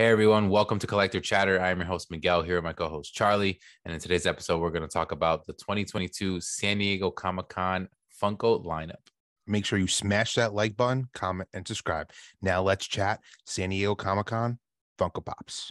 Hey everyone, welcome to Collector Chatter. I am your host Miguel here with my co-host Charlie, and in today's episode we're going to talk about the 2022 San Diego Comic-Con Funko lineup. Make sure you smash that like button, comment and subscribe. Now let's chat San Diego Comic-Con Funko Pops.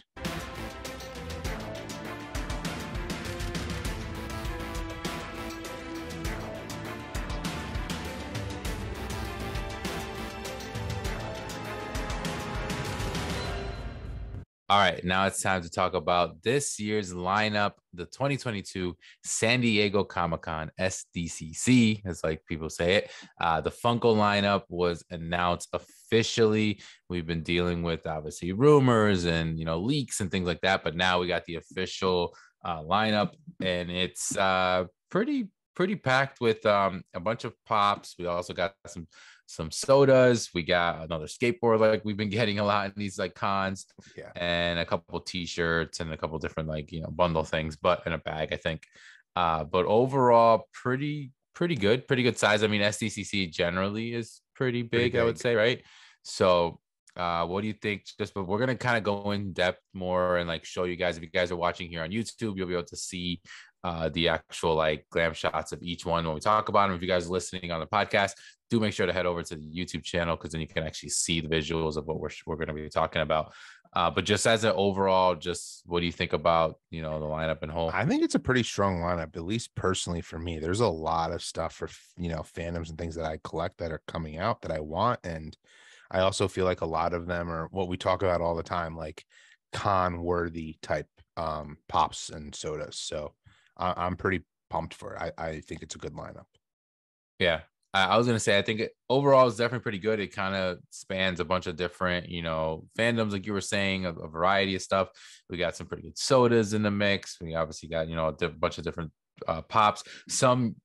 All right, now it's time to talk about this year's lineup, the 2022 San Diego Comic Con SDCC, as like people say it. Uh, the Funko lineup was announced officially. We've been dealing with obviously rumors and you know leaks and things like that, but now we got the official uh, lineup, and it's uh, pretty pretty packed with um, a bunch of pops. We also got some some sodas. We got another skateboard, like we've been getting a lot in these like cons, yeah. and a couple t-shirts and a couple different like you know bundle things, but in a bag, I think. Uh, but overall, pretty pretty good, pretty good size. I mean, SDCC generally is pretty big, pretty big. I would say, right? So, uh, what do you think? Just but we're gonna kind of go in depth more and like show you guys. If you guys are watching here on YouTube, you'll be able to see uh, the actual like glam shots of each one when we talk about them. If you guys are listening on the podcast, do make sure to head over to the YouTube channel because then you can actually see the visuals of what we're, we're going to be talking about. Uh, but just as an overall, just what do you think about you know the lineup and whole? I think it's a pretty strong lineup, at least personally for me. There's a lot of stuff for you know fandoms and things that I collect that are coming out that I want, and I also feel like a lot of them are what we talk about all the time, like con worthy type um, pops and sodas. So I- I'm pretty pumped for it. I, I think it's a good lineup. Yeah, I, was gonna say I think overall it's definitely pretty good. It kind of spans a bunch of different you know fandoms, like you were saying, a, a, variety of stuff. We got some pretty good sodas in the mix. We obviously got you know a diff- bunch of different uh, pops. Some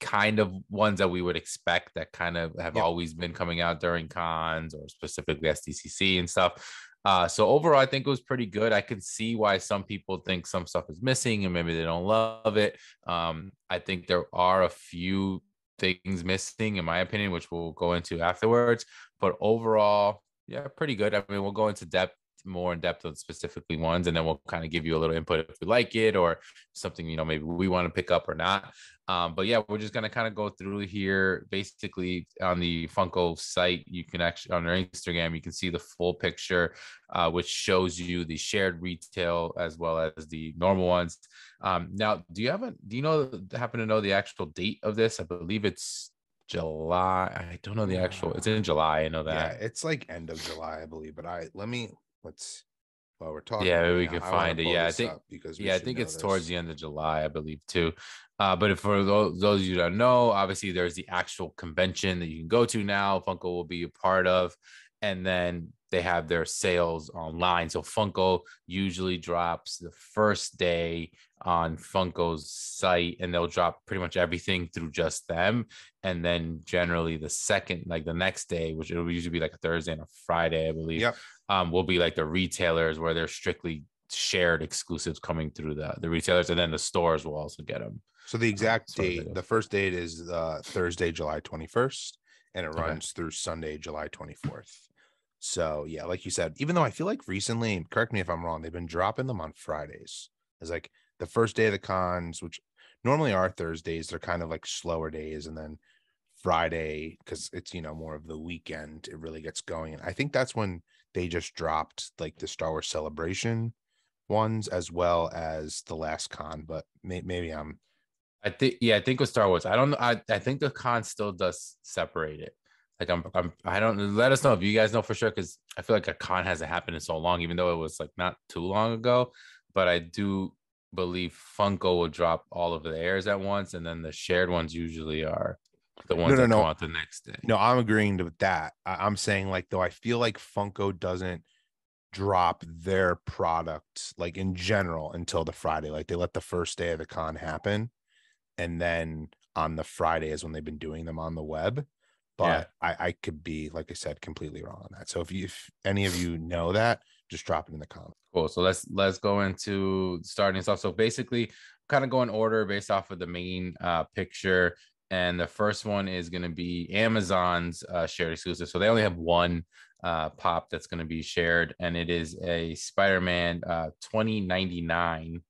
kind of ones that we would expect that kind of have always been coming out during cons or specifically SDCC and stuff. Uh, so overall, I think it was pretty good. I can see why some people think some stuff is missing and maybe they don't love it. Um, I think there are a few things missing, in my opinion, which we'll go into afterwards. But overall, yeah, pretty good. I mean, we'll go into depth more in depth on specifically ones, and then we'll kind of give you a little input if we like it or something you know maybe we want to pick up or not. Um, but yeah, we're just gonna kind of go through here. Basically, on the Funko site, you can actually on their Instagram, you can see the full picture, uh, which shows you the shared retail as well as the normal ones. Um, now, do you have a do you know happen to know the actual date of this? I believe it's July. I don't know the actual. It's in July. I know that. Yeah, it's like end of July, I believe. But I let me let's while we're talking. Yeah, right we now, can find it. Yeah, I think because yeah, I think it's this. towards the end of July, I believe too. Uh, but for those, those of you don't know, obviously there's the actual convention that you can go to now. Funko will be a part of, and then they have their sales online. So Funko usually drops the first day on Funko's site and they'll drop pretty much everything through just them. And then generally the second, like the next day, which it will usually be like a Thursday and a Friday, I believe, yep. um, will be like the retailers where they're strictly shared exclusives coming through the, the retailers. And then the stores will also get them. So the um, exact date, the first date is uh, Thursday, July 21st, and it runs okay. through Sunday, July 24th. So yeah, like you said, even though I feel like recently, correct me if I'm wrong, they've been dropping them on Fridays. It's like the first day of the cons, which normally are Thursdays, they're kind of like slower days, and then Friday, because it's you know more of the weekend, it really gets going. And I think that's when they just dropped like the Star Wars celebration ones as well as the last con, but may- maybe I'm I think yeah, I think with Star Wars, I don't know. I, I think the con still does separate it. Like I'm, I'm I don't let us know if you guys know for sure because I feel like a con hasn't happened in so long, even though it was like not too long ago. But I do believe Funko will drop all of the airs at once, and then the shared ones usually are the ones no, no, that no. come out the next day. No, I'm agreeing with that. I- I'm saying like though I feel like Funko doesn't drop their products like in general until the Friday. Like they let the first day of the con happen, and then on the Friday is when they've been doing them on the web but yeah. I, I could be, like I said, completely wrong on that. So if you, if any of you know that, just drop it in the comments. Cool. So let's let's go into starting this off. So basically, kind of go in order based off of the main uh, picture. And the first one is going to be Amazon's uh, shared exclusive. So they only have one uh, pop that's going to be shared, and it is a Spider-Man uh, 2099.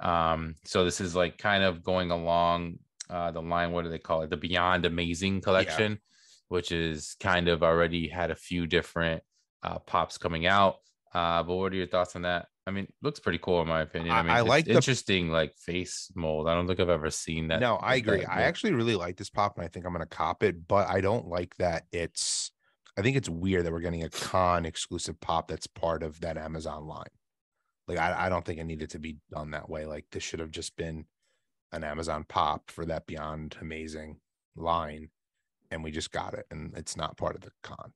Um, so this is like kind of going along uh, the line. What do they call it? The Beyond Amazing collection. Yeah which is kind of already had a few different uh, pops coming out. Uh, but what are your thoughts on that? I mean, looks pretty cool in my opinion. I, mean, I like the, interesting like face mold. I don't think I've ever seen that. No, I agree. I actually really like this pop, and I think I'm gonna cop it. But I don't like that it's. I think it's weird that we're getting a con exclusive pop that's part of that Amazon line. Like, I, I don't think it needed to be done that way. Like, this should have just been an Amazon pop for that Beyond Amazing line and we just got it and it's not part of the con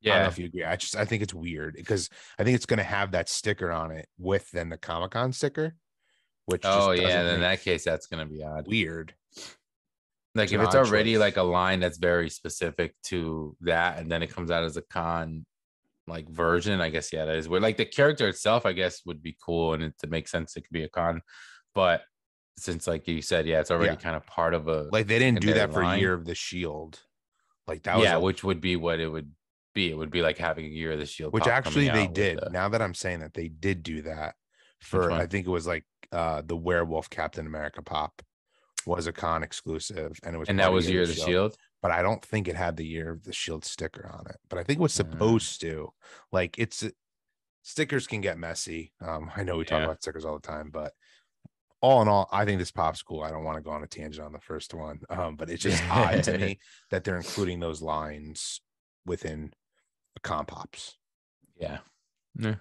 yeah i don't know if you agree i just i think it's weird because i think it's going to have that sticker on it with then the comic-con sticker which oh yeah in that case that's going to be odd weird like it's if it's already choice. like a line that's very specific to that and then it comes out as a con like version i guess yeah that is weird like the character itself i guess would be cool and it, it makes sense it could be a con but since like you said, yeah, it's already yeah. kind of part of a like they didn't do that for line. Year of the Shield. Like that yeah, a, which would be what it would be. It would be like having a Year of the Shield, which actually they did. The, now that I'm saying that, they did do that for I think it was like uh the Werewolf Captain America pop was a con exclusive, and it was and that was Year, Year of the Shield. Shield. But I don't think it had the Year of the Shield sticker on it. But I think it was mm. supposed yeah. to. Like it's stickers can get messy. Um, I know we yeah. talk about stickers all the time, but all in all, I think this pop's cool. I don't want to go on a tangent on the first one, um, but it's just odd to me that they're including those lines within the comp pops. Yeah. yeah.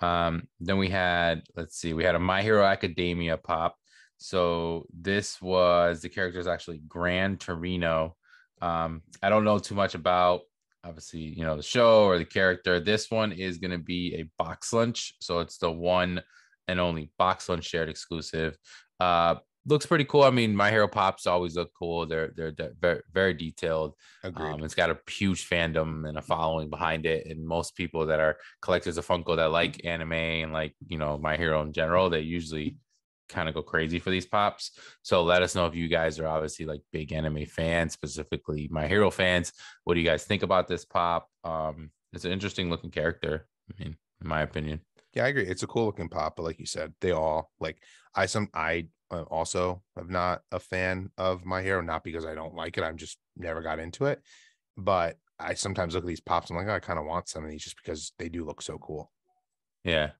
Um, then we had, let's see, we had a My Hero Academia pop. So this was the character is actually Grand Torino. Um, I don't know too much about obviously you know the show or the character. This one is going to be a box lunch, so it's the one and only box lunch shared exclusive. Uh, looks pretty cool. I mean, My Hero Pops always look cool. They're they're de- very very detailed. Um, it's got a huge fandom and a following behind it, and most people that are collectors of Funko that like anime and like you know My Hero in general, they usually kind of go crazy for these pops. So let us know if you guys are obviously like big anime fans, specifically My Hero fans. What do you guys think about this pop? Um, it's an interesting looking character. I mean, in my opinion. Yeah, I agree. It's a cool looking pop, but like you said, they all like I some I uh, also am not a fan of My hair, not because I don't like it. I'm just never got into it. But I sometimes look at these pops. I'm like, oh, I kind of want some of these just because they do look so cool. Yeah.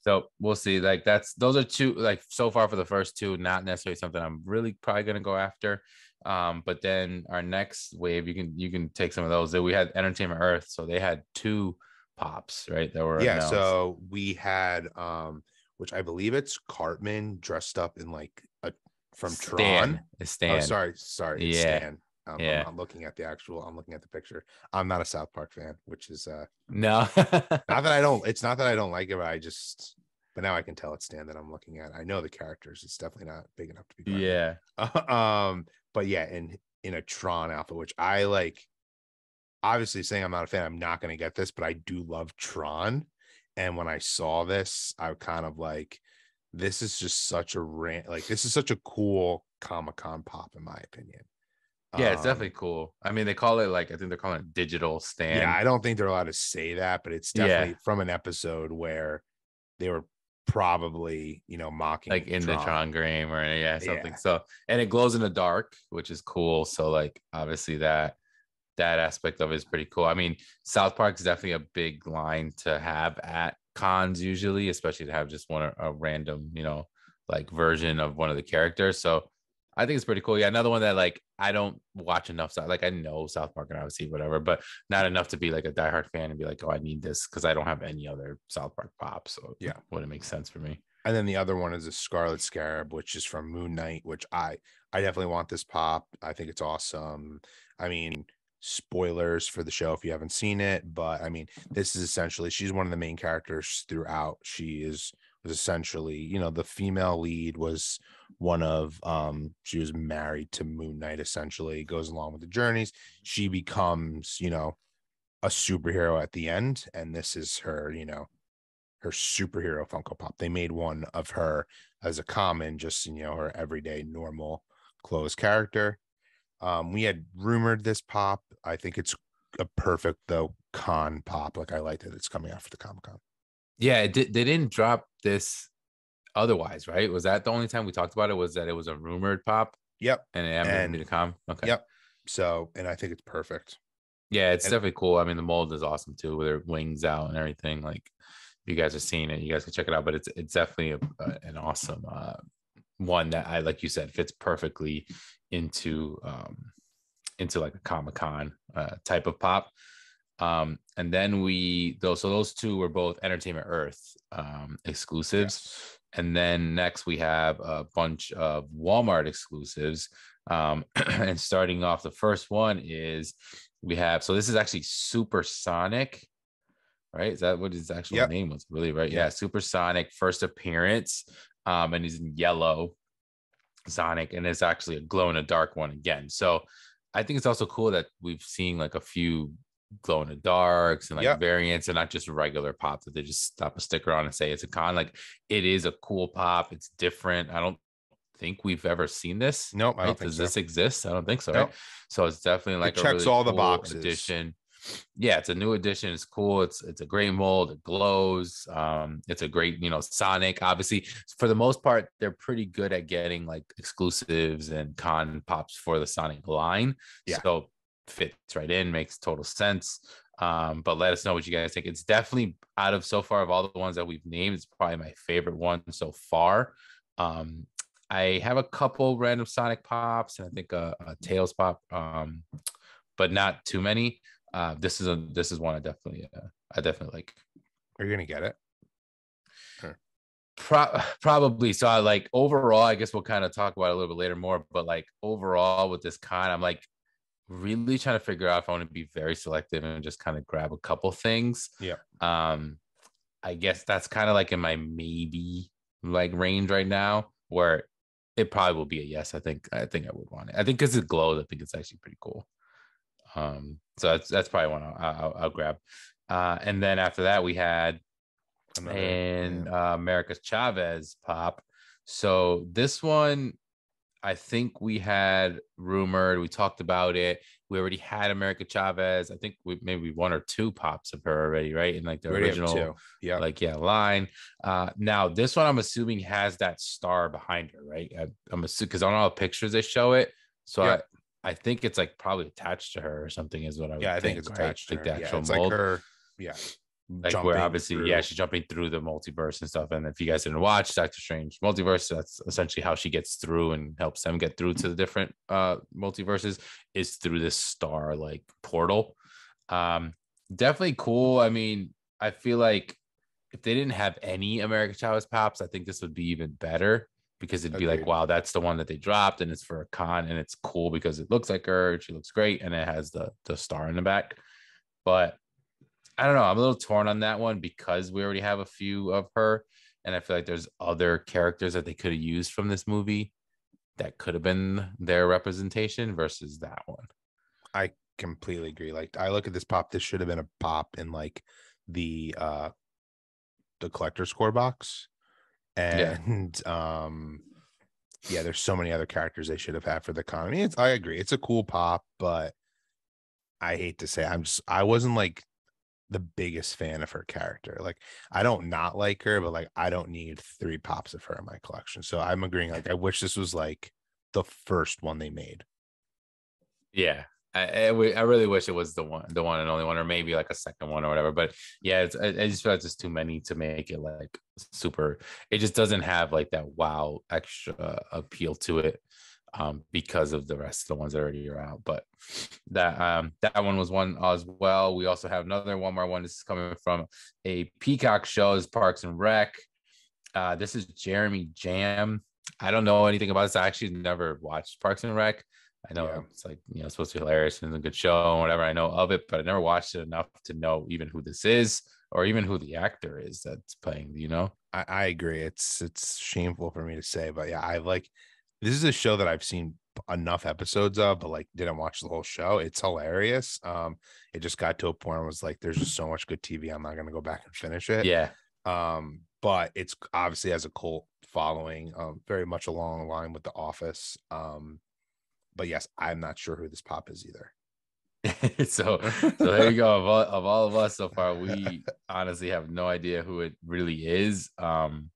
So we'll see. Like that's those are two like so far for the first two, not necessarily something I'm really probably gonna go after. Um, but then our next wave, you can you can take some of those. That we had Entertainment Earth, so they had two pops, right? That were yeah. Announced. So we had, um, which I believe it's Cartman dressed up in like a from Stan. Tron. Stan. Oh, sorry, sorry. Yeah. Stan. Um, yeah. I'm not looking at the actual. I'm looking at the picture. I'm not a South Park fan, which is uh no. not that I don't. It's not that I don't like it, but I just. But now I can tell it's Stan that I'm looking at. I know the characters. It's definitely not big enough to be. Cartman. Yeah. um. But yeah, and in a Tron outfit, which I like obviously saying I'm not a fan, I'm not going to get this, but I do love Tron. And when I saw this, I kind of like, this is just such a rant. Like, this is such a cool Comic Con pop, in my opinion. Yeah, it's um, definitely cool. I mean, they call it like I think they're calling it digital stand. Yeah, I don't think they're allowed to say that, but it's definitely yeah. from an episode where they were probably you know mocking like in Tron. the Tron game or yeah something. Yeah. So and it glows in the dark, which is cool. So like obviously that that aspect of it is pretty cool. I mean, South Park is definitely a big line to have at cons usually, especially to have just one a random, you know, like version of one of the characters. So I think it's pretty cool. Yeah, another one that like I don't watch enough. Like I know South Park and obviously whatever, but not enough to be like a diehard fan and be like, oh, I need this because I don't have any other South Park pop. So yeah, wouldn't make sense for me. And then the other one is a Scarlet Scarab, which is from Moon Knight, which I I definitely want this pop. I think it's awesome. I mean, spoilers for the show if you haven't seen it but i mean this is essentially she's one of the main characters throughout she is was essentially you know the female lead was one of um she was married to moon knight essentially goes along with the journeys she becomes you know a superhero at the end and this is her you know her superhero funko pop they made one of her as a common just you know her everyday normal clothes character um, we had rumored this pop. I think it's a perfect though con pop. Like I like that it's coming after the Comic Con. Yeah, it did, they didn't drop this otherwise, right? Was that the only time we talked about it? Was that it was a rumored pop? Yep. And it happened to come. Okay. Yep. So, and I think it's perfect. Yeah, it's and, definitely cool. I mean, the mold is awesome too, with her wings out and everything. Like, you guys are seeing it, you guys can check it out. But it's it's definitely a, a, an awesome uh, one that I, like you said, fits perfectly into um, into like a Comic Con uh, type of pop. Um, and then we those so those two were both Entertainment Earth um, exclusives. Yes. And then next we have a bunch of Walmart exclusives. Um, and starting off, the first one is we have so this is actually Supersonic, right? Is that what his actual yep. name was? Really, right? yeah. Yeah, Supersonic first appearance. Um, and he's in yellow. Sonic, and it's actually a glow in the dark one again. So I think it's also cool that we've seen like a few glow in the darks and like yep. variants and not just regular pop that they just stop a sticker on and say it's a con. Like it is a cool pop. It's different. I don't think we've ever seen this. Nope. Does this exist? I don't think so. Nope. Right? So it's definitely like it checks really all the boxes. edition yeah, it's a new edition. It's cool. It's it's a great mold. It glows. Um, it's a great you know Sonic. Obviously, for the most part, they're pretty good at getting like exclusives and con pops for the Sonic line. Yeah. So fits right in, makes total sense. Um, but let us know what you guys think. It's definitely out of so far of all the ones that we've named, it's probably my favorite one so far. Um, I have a couple random Sonic pops and I think a, a Tails pop, um, but not too many uh, this is a this is one I definitely uh, I definitely like. Are you gonna get it? Pro- probably. So I like overall. I guess we'll kind of talk about a little bit later more. But like overall with this con, I'm like really trying to figure out if I want to be very selective and just kind of grab a couple things. Yeah. Um, I guess that's kind of like in my maybe like range right now, where it probably will be a yes. I think I think I would want it. I think because it glows, I think it's actually pretty cool. Um, so that's that's probably one I'll, I'll, I'll grab. Uh, and then after that, we had and uh, America's Chavez pop. So this one, I think we had rumored, we talked about it. We already had America Chavez. I think we maybe one or two pops of her already, right? In like the original, yeah, like yeah, line. Uh, now this one, I'm assuming has that star behind her, right? I, am assuming because on all the pictures they show it. So yeah. I, I think it's like probably attached to her or something is what I yeah I think, it's right? attached to like the actual yeah, mold. Like her, yeah. Like where obviously, through. yeah, she's jumping through the multiverse and stuff. And if you guys didn't watch Doctor Strange multiverse, that's essentially how she gets through and helps them get through to the different uh multiverses is through this star like portal. Um, definitely cool. I mean, I feel like if they didn't have any American Chavez pops, I think this would be even better because it'd be Agreed. like, wow, that's the one that they dropped, and it's for a con, and it's cool because it looks like her, she looks great, and it has the the star in the back. But I don't know, I'm a little torn on that one because we already have a few of her, and I feel like there's other characters that they could have used from this movie that could have been their representation versus that one. I completely agree. Like I look at this pop, this should have been a pop in like the uh the collector score box and yeah. um yeah there's so many other characters they should have had for the economy it's, i agree it's a cool pop but i hate to say i'm just i wasn't like the biggest fan of her character like i don't not like her but like i don't need three pops of her in my collection so i'm agreeing like i wish this was like the first one they made yeah I, I really wish it was the one, the one and only one, or maybe like a second one or whatever. But yeah, it's, I, I just feel like there's too many to make it like super. It just doesn't have like that wow extra appeal to it um, because of the rest of the ones that already are out. But that um, that one was one as well. We also have another one more one. This is coming from a Peacock show, is Parks and Rec. Uh, this is Jeremy Jam. I don't know anything about this. I actually never watched Parks and Rec. I know yeah. it's like you know it's supposed to be hilarious and a good show and whatever. I know of it, but I never watched it enough to know even who this is or even who the actor is that's playing. You know, I, I agree. It's it's shameful for me to say, but yeah, I like this is a show that I've seen enough episodes of, but like didn't watch the whole show. It's hilarious. Um, it just got to a point where I was like, there's just so much good TV. I'm not gonna go back and finish it. Yeah. Um, but it's obviously has a cult following, um, very much along the line with The Office. Um, but yes, I'm not sure who this pop is either. so, so there you go. Of all, of all of us so far, we honestly have no idea who it really is. Um,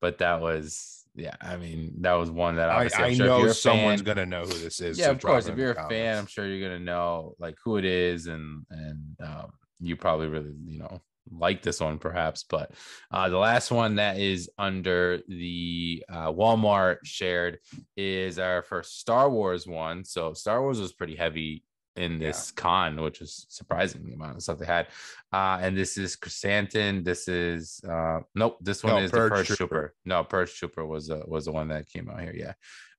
but that was, yeah. I mean, that was one that I, I sure know someone's gonna know who this is. Yeah, so of course. If you're a comments. fan, I'm sure you're gonna know like who it is, and and um, you probably really, you know, like this one perhaps, but uh, the last one that is under the uh, Walmart shared is our first Star Wars one. So Star Wars was pretty heavy in this yeah. con, which is surprising the amount of stuff they had. Uh, and this is Chrysanthemum. This is uh, nope. This one no, is Purge the Purge Trooper. Trooper. No, Purge Trooper was uh, was the one that came out here. Yeah.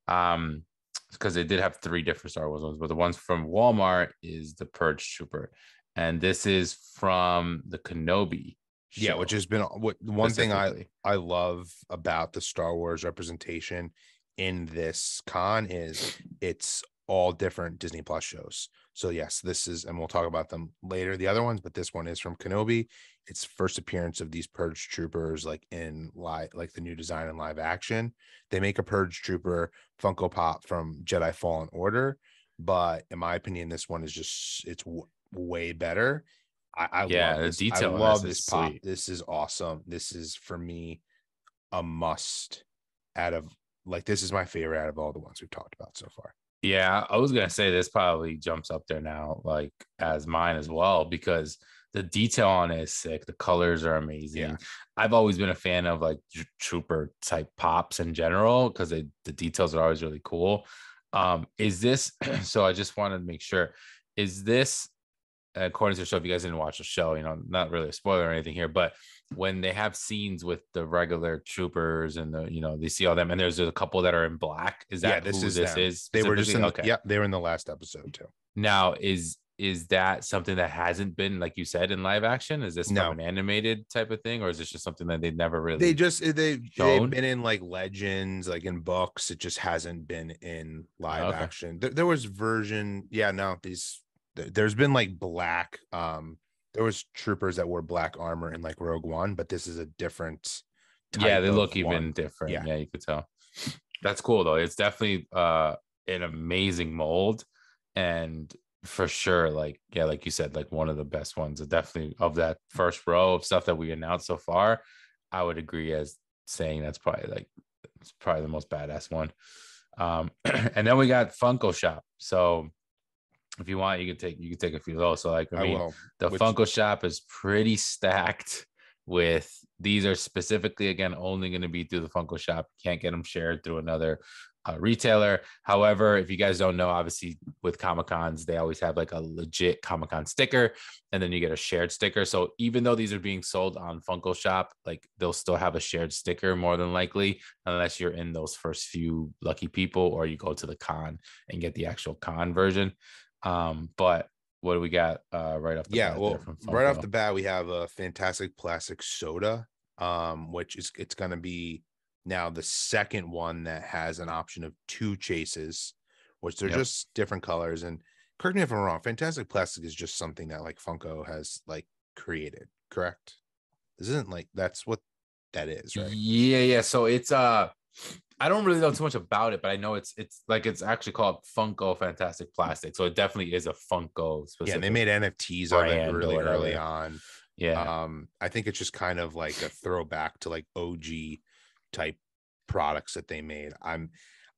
Um, because they did have three different Star Wars ones, but the ones from Walmart is the Purge Trooper, and this is from the Kenobi. Show. Yeah, which has been what one thing I I love about the Star Wars representation in this con is it's all different Disney Plus shows. So yes, this is, and we'll talk about them later. The other ones, but this one is from Kenobi. It's first appearance of these purge troopers, like in live, like the new design in live action. They make a purge trooper Funko Pop from Jedi Fallen Order, but in my opinion, this one is just it's way better. I, I yeah, love this. The detail I love this pop. This is awesome. This is for me a must out of like this is my favorite out of all the ones we've talked about so far. Yeah, I was gonna say this probably jumps up there now, like as mine as well, because the detail on it is sick. The colors are amazing. Yeah. I've always been a fan of like trooper type pops in general because the details are always really cool. Um, is this so? I just wanted to make sure. Is this according to the show, if you guys didn't watch the show, you know, not really a spoiler or anything here, but when they have scenes with the regular troopers and the, you know, they see all them, and there's a couple that are in black. Is that yeah, this is this them. is? They were just in the, okay. Yeah, they were in the last episode too. Now is is that something that hasn't been like you said in live action? Is this no. an animated type of thing, or is this just something that they never really? They just eh, they they've been in like legends, like in books. It just hasn't been in live okay. action. There, there was version, yeah. No, these there's been like black um there was troopers that wore black armor in like Rogue One, but this is a different Yeah, they look even different. Yeah. yeah, you could tell. That's cool though. It's definitely uh an amazing mold and for sure like yeah like you said like one of the best ones definitely of that first row of stuff that we announced so far i would agree as saying that's probably like it's probably the most badass one um and then we got funko shop so if you want, you can take you can take a few of those. So like I, I mean, will. the Which... Funko shop is pretty stacked with these are specifically again only going to be through the Funko shop. can't get them shared through another uh, retailer. However, if you guys don't know, obviously with Comic Cons, they always have like a legit Comic Con sticker and then you get a shared sticker. So even though these are being sold on Funko Shop, like they'll still have a shared sticker more than likely, unless you're in those first few lucky people or you go to the con and get the actual con version. Um, but what do we got uh, right off the yeah, bat? well, right off the bat, we have a fantastic plastic soda, um, which is it's gonna be now the second one that has an option of two chases, which they're yep. just different colors. And correct me if I'm wrong, fantastic plastic is just something that like Funko has like created, correct? This isn't like that's what that is, right? Yeah, yeah. So it's uh I don't really know too much about it, but I know it's it's like it's actually called Funko Fantastic Plastic, so it definitely is a Funko. Yeah, they made NFTs of it really early on. Yeah, um, I think it's just kind of like a throwback to like OG type products that they made. I'm,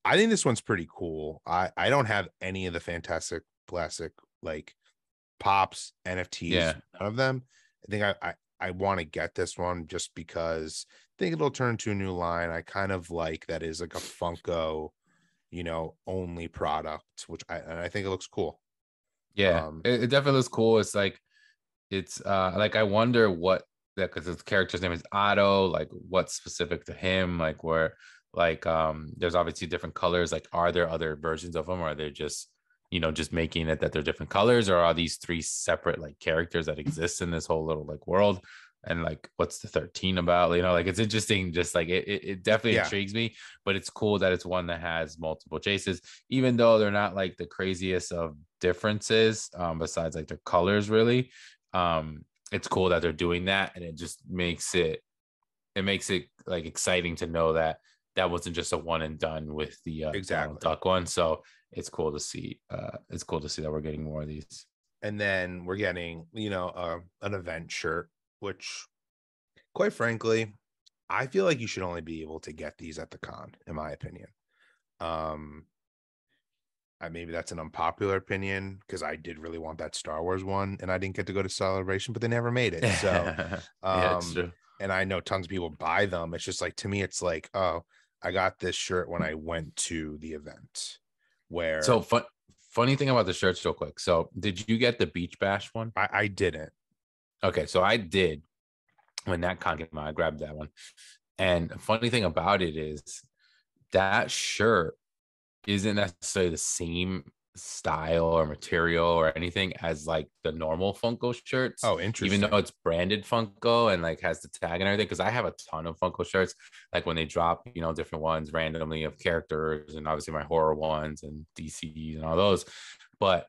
I think this one's pretty cool. I I don't have any of the Fantastic Plastic like pops NFTs, yeah. none of them. I think I, I, I want to get this one just because think it'll turn to a new line. I kind of like that is like a Funko, you know, only product, which I and I think it looks cool. Yeah, um, it, it, definitely looks cool. It's like it's uh like I wonder what that because the character's name is Otto, like what's specific to him, like where like um there's obviously different colors. Like, are there other versions of them, or are they just you know just making it that they're different colors, or are these three separate like characters that exist in this whole little like world? and like what's the 13 about you know like it's interesting just like it, it, it definitely yeah. intrigues me but it's cool that it's one that has multiple chases even though they're not like the craziest of differences um besides like their colors really um it's cool that they're doing that and it just makes it it makes it like exciting to know that that wasn't just a one and done with the uh, duck one so it's cool to see uh it's cool to see that we're getting more of these and then we're getting you know uh, an event shirt which quite frankly, I feel like you should only be able to get these at the con, in my opinion. Um, I, maybe that's an unpopular opinion because I did really want that Star Wars one, and I didn't get to go to Celebration, but they never made it. So, um, yeah, and I know tons of people buy them. It's just like to me, it's like, oh, I got this shirt when I went to the event. Where so fun, funny thing about the shirts, real quick. So, did you get the Beach Bash one? I, I didn't. Okay, so I did when that con came out. I grabbed that one, and funny thing about it is that shirt isn't necessarily the same style or material or anything as like the normal Funko shirts. Oh, interesting. Even though it's branded Funko and like has the tag and everything, because I have a ton of Funko shirts. Like when they drop, you know, different ones randomly of characters, and obviously my horror ones and DCs and all those. But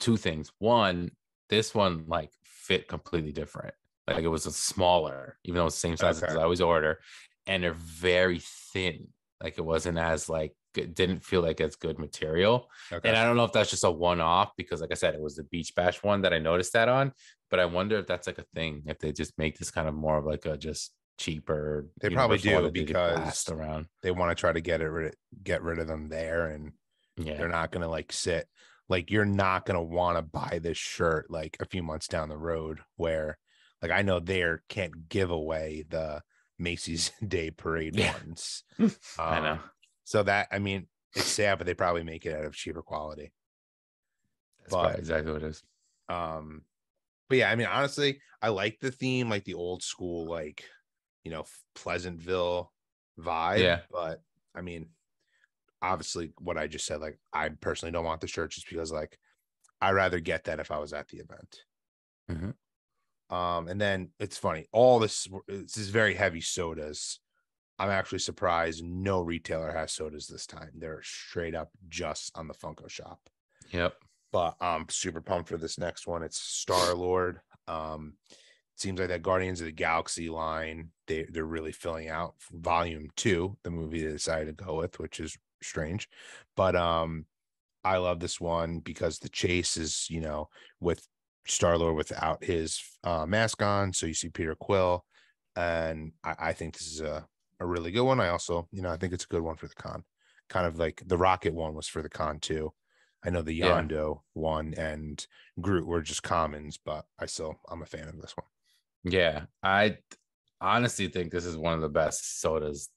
two things: one, this one like fit completely different. Like it was a smaller, even though it's the same size okay. as I always order, and they're very thin. Like it wasn't as like it didn't feel like it's good material. Okay. And I don't know if that's just a one off because, like I said, it was the Beach Bash one that I noticed that on. But I wonder if that's like a thing if they just make this kind of more of like a just cheaper. They probably do because they, around. they want to try to get it rid- get rid of them there, and yeah. they're not going to like sit like you're not going to want to buy this shirt like a few months down the road where like I know they can't give away the Macy's Day Parade yeah. ones. um, I know. Um, so that I mean, it's sad, but they probably make it out of cheaper quality. That's but, exactly what it is. Um, but yeah, I mean, honestly, I like the theme, like the old school, like you know, Pleasantville vibe. Yeah. But I mean, obviously what I just said, like I personally don't want the shirt just because like I rather get that if I was at the event. Mm-hmm. Um, and then it's funny, all this this is very heavy sodas. I'm actually surprised no retailer has sodas this time. They're straight up just on the Funko shop. Yep. But I'm um, super pumped for this next one. It's Star Lord. Um, seems like that Guardians of the Galaxy line they they're really filling out volume two, the movie they decided to go with, which is strange but um i love this one because the chase is you know with star lord without his uh, mask on so you see peter quill and I, I think this is a a really good one i also you know i think it's a good one for the con kind of like the rocket one was for the con too I know the Yondo yeah. one and Groot were just commons, but I still I'm a fan of this one. Yeah, I honestly think this is one of the best sodas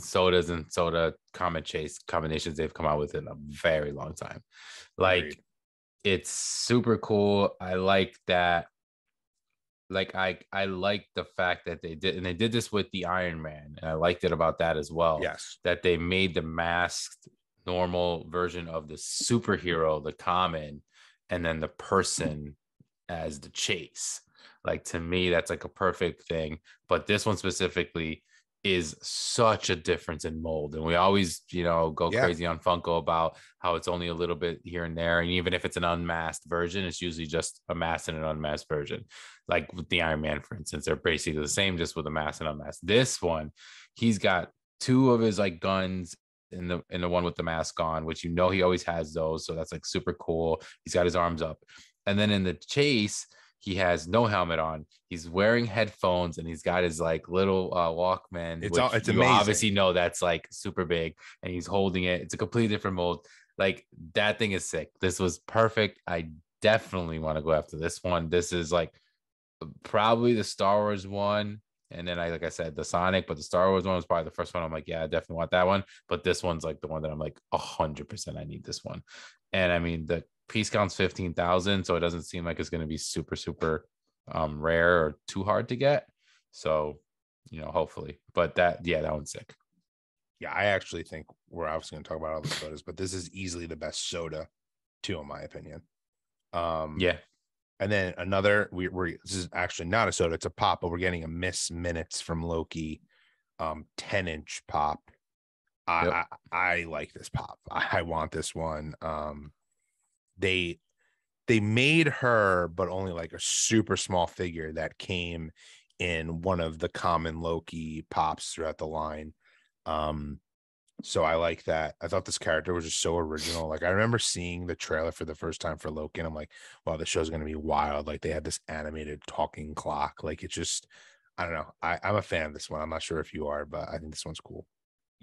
sodas and soda common chase combinations they've come out with in a very long time. Like Agreed. it's super cool. I like that. Like I I like the fact that they did and they did this with the Iron Man. And I liked it about that as well. Yes. That they made the masked normal version of the superhero, the common, and then the person as the chase. Like to me, that's like a perfect thing. But this one specifically, is such a difference in mold. And we always, you know, go yeah. crazy on Funko about how it's only a little bit here and there. And even if it's an unmasked version, it's usually just a mask and an unmasked version. Like with the Iron Man, for instance, they're basically the same, just with a mask and unmasked. This one, he's got two of his like guns in the in the one with the mask on, which you know he always has those. So that's like super cool. He's got his arms up. And then in the chase, he has no helmet on. He's wearing headphones and he's got his like little uh, Walkman. It's, all, it's you amazing. obviously know that's like super big and he's holding it. It's a completely different mold. Like that thing is sick. This was perfect. I definitely want to go after this one. This is like probably the Star Wars one. And then I like I said, the Sonic, but the Star Wars one was probably the first one. I'm like, yeah, I definitely want that one. But this one's like the one that I'm like hundred percent I need this one. And I mean the piece count's 15,000. So it doesn't seem like it's going to be super, super um, rare or too hard to get. So, you know, hopefully, but that, yeah, that one's sick. Yeah. I actually think we're obviously going to talk about all the sodas, but this is easily the best soda too, in my opinion. Um, yeah. And then another, we, are this is actually not a soda, it's a pop, but we're getting a Miss Minutes from Loki, um, 10 inch pop. I, yep. I, I like this pop. I, I want this one. Um, they they made her, but only like a super small figure that came in one of the common Loki pops throughout the line. Um, so I like that. I thought this character was just so original. Like I remember seeing the trailer for the first time for Loki, and I'm like, wow, the show's gonna be wild. Like they had this animated talking clock. Like it's just I don't know. I, I'm a fan of this one. I'm not sure if you are, but I think this one's cool.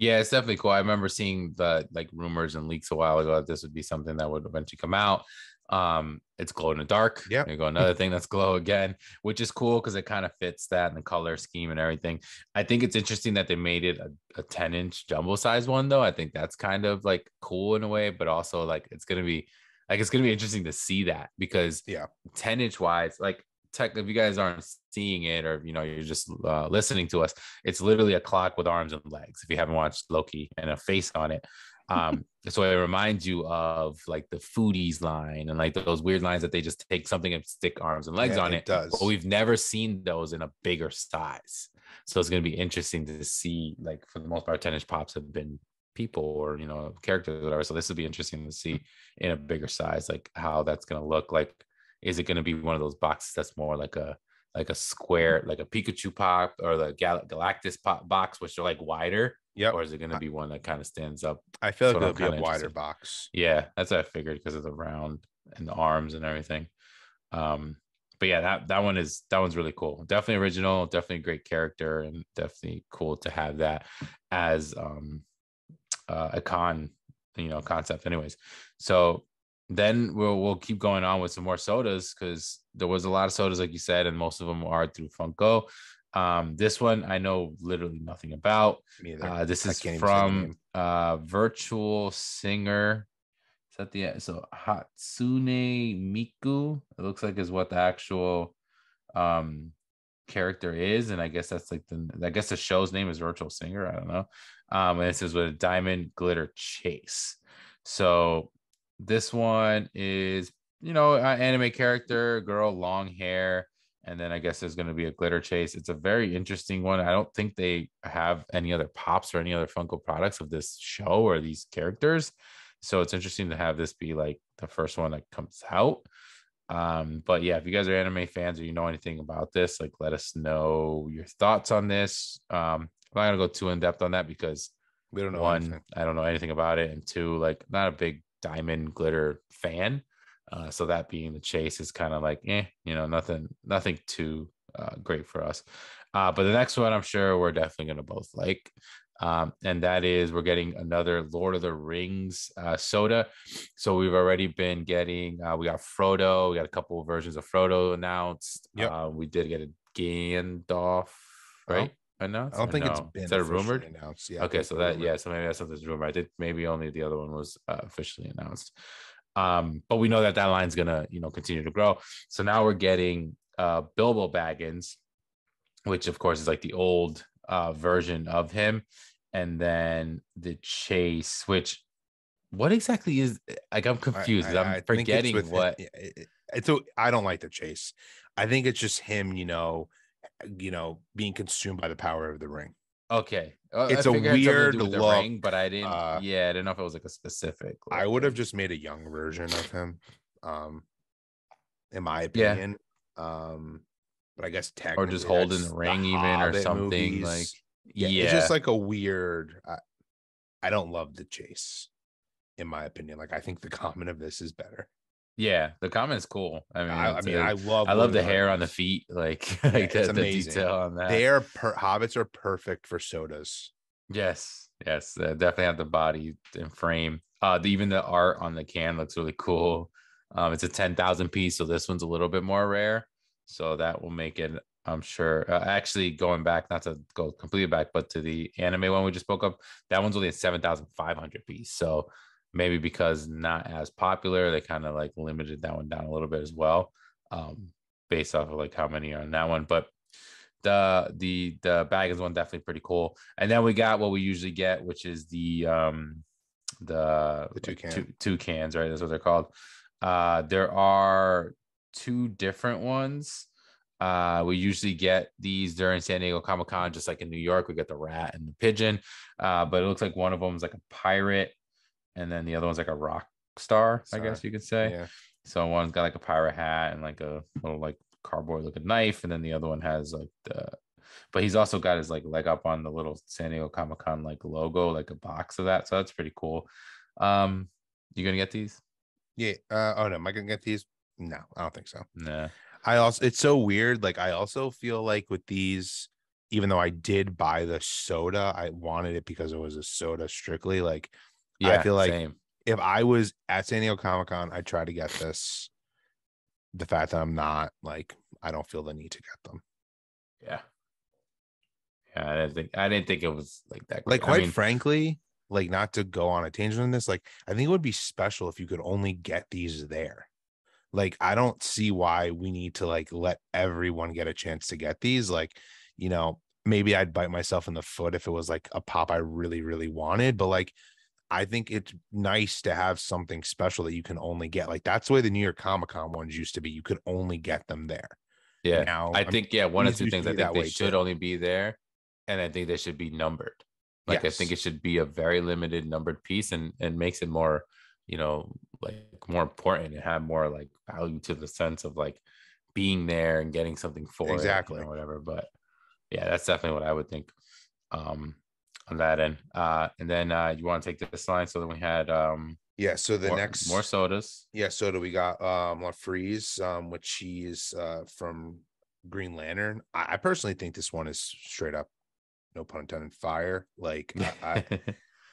Yeah, it's definitely cool. I remember seeing the like rumors and leaks a while ago that this would be something that would eventually come out. Um, it's glow in the dark. Yeah, you go. Another thing that's glow again, which is cool because it kind of fits that and the color scheme and everything. I think it's interesting that they made it a, a 10 inch jumbo size one, though. I think that's kind of like cool in a way, but also like it's gonna be like it's gonna be interesting to see that because yeah, 10 inch wise, like tech if you guys aren't seeing it or you know you're just uh, listening to us it's literally a clock with arms and legs if you haven't watched loki and a face on it um so it reminds you of like the foodies line and like those weird lines that they just take something and stick arms and legs yeah, on it, it does but we've never seen those in a bigger size so it's going to be interesting to see like for the most part 10 inch pops have been people or you know characters or whatever so this will be interesting to see in a bigger size like how that's going to look like is it going to be one of those boxes that's more like a like a mm-hmm. square, like a Pikachu pop or the Gal- Galactus pop box, which are like wider? Yeah. Or is it going to be one that kind of stands up? I feel like so it'll be a wider box. Yeah, that's what I figured because of the round and the arms and everything. Um, but yeah, that that one is that one's really cool. Definitely original, definitely great character, and definitely cool to have that as um uh, a con, you know, concept. Anyways, so then we'll we'll keep going on with some more sodas because there was a lot of sodas, like you said, and most of them are through Funko. Um, this one I know literally nothing about. Uh, this is from uh, Virtual Singer. Is that the so Hatsune Miku? It looks like is what the actual um character is, and I guess that's like the I guess the show's name is Virtual Singer. I don't know. Um, and this is with a diamond glitter chase. So this one is, you know, anime character, girl, long hair. And then I guess there's going to be a glitter chase. It's a very interesting one. I don't think they have any other pops or any other Funko products of this show or these characters. So it's interesting to have this be like the first one that comes out. Um, but yeah, if you guys are anime fans or you know anything about this, like let us know your thoughts on this. Um, I'm not gonna go too in depth on that because we don't know one, anything. I don't know anything about it, and two, like not a big diamond glitter fan. Uh, so that being the chase is kind of like, eh, you know, nothing, nothing too uh, great for us. Uh, but the next one, I'm sure we're definitely going to both like. Um, and that is we're getting another Lord of the Rings uh, soda. So we've already been getting, uh, we got Frodo, we got a couple of versions of Frodo announced. Yep. Uh, we did get a Gandalf, oh. right? announced? I don't think no? it's been. Is that rumored? Announced? Yeah. Okay, so that yeah, so maybe that's something's rumored. I did maybe only the other one was uh, officially announced. Um, but we know that that line's gonna you know continue to grow. So now we're getting uh, Bilbo Baggins, which of course is like the old uh, version of him, and then the Chase, which what exactly is eh, like I'm confused. I, am forgetting what. Him. So I I don't like the Chase. I think it's just him, you know you know, being consumed by the power of the ring. Okay. Uh, it's I a weird it look, ring, but I didn't. Uh, yeah, I didn't know if it was like a specific. Like, I would have just made a young version of him, um, in my opinion. Yeah. Um, but I guess tech or just holding the ring the even Hobbit or something movies. like. Yeah, yeah, it's just like a weird. I, I don't love the chase, in my opinion. Like I think the comment of this is better. Yeah, the is cool. I mean, I, I mean, love, I love the hair on the feet, like, yeah, like that, the detail on that. They are per- hobbits are perfect for sodas. Yes, yes, uh, definitely have the body and frame. Uh, the, even the art on the can looks really cool. Um, it's a ten thousand piece, so this one's a little bit more rare. So that will make it, I'm sure. Uh, actually, going back, not to go completely back, but to the anime one we just spoke of, that one's only a seven thousand five hundred piece. So maybe because not as popular, they kind of like limited that one down a little bit as well, um, based off of like how many are on that one. But the the the bag is one definitely pretty cool. And then we got what we usually get, which is the um the, the two, can. two, two cans, right? That's what they're called. Uh, there are two different ones. Uh, we usually get these during San Diego Comic Con, just like in New York, we get the rat and the pigeon. Uh, but it looks like one of them is like a pirate and then the other one's like a rock star, star. I guess you could say. Yeah. So one's got like a pirate hat and like a little like cardboard looking knife, and then the other one has like the but he's also got his like leg up on the little San Diego Comic Con like logo, like a box of that. So that's pretty cool. Um, you gonna get these? Yeah. Uh, oh no, am I gonna get these? No, I don't think so. Nah. I also it's so weird. Like I also feel like with these, even though I did buy the soda, I wanted it because it was a soda strictly. Like yeah, I feel like same. if I was at San Diego Comic Con, I'd try to get this. The fact that I'm not, like, I don't feel the need to get them. Yeah. Yeah, I didn't think I didn't think it was like that. Like, quite I mean, frankly, like not to go on a tangent on this, like I think it would be special if you could only get these there. Like, I don't see why we need to like let everyone get a chance to get these. Like, you know, maybe I'd bite myself in the foot if it was like a pop I really, really wanted, but like I think it's nice to have something special that you can only get. Like that's the way the New York Comic Con ones used to be. You could only get them there. Yeah. Now, I think, yeah, one of two things I think they should too. only be there. And I think they should be numbered. Like yes. I think it should be a very limited numbered piece and and makes it more, you know, like more important and have more like value to the sense of like being there and getting something for exactly. it. You know, whatever. But yeah, that's definitely what I would think. Um on that end. Uh, and then uh, you want to take this line. So then we had um, yeah. So the more, next more sodas. Yeah, soda we got uh, um La Freeze, um, which she's uh from Green Lantern. I, I, personally think this one is straight up, no pun intended, fire. Like I,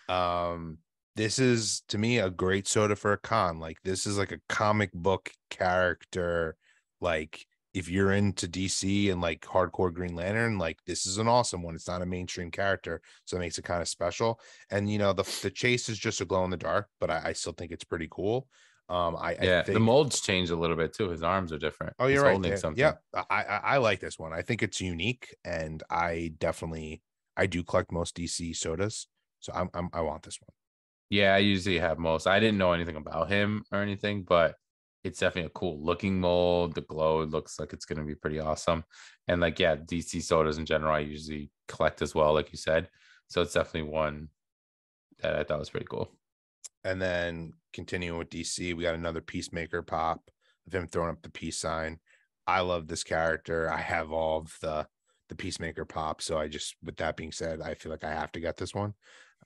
I um this is to me a great soda for a con. Like this is like a comic book character, like if you're into DC and like hardcore Green Lantern, like this is an awesome one. It's not a mainstream character, so it makes it kind of special. And you know, the the chase is just a glow in the dark, but I, I still think it's pretty cool. Um, I yeah, I think... the molds change a little bit too. His arms are different. Oh, you're He's right. Holding yeah, something. yeah. I, I I like this one. I think it's unique, and I definitely I do collect most DC sodas, so I'm, I'm I want this one. Yeah, I usually have most. I didn't know anything about him or anything, but it's definitely a cool looking mold. The glow looks like it's going to be pretty awesome. And like, yeah, DC sodas in general, I usually collect as well, like you said. So it's definitely one that I thought was pretty cool. And then continuing with DC, we got another Peacemaker pop of him throwing up the peace sign. I love this character. I have all of the the Peacemaker pop. So I just, with that being said, I feel like I have to get this one.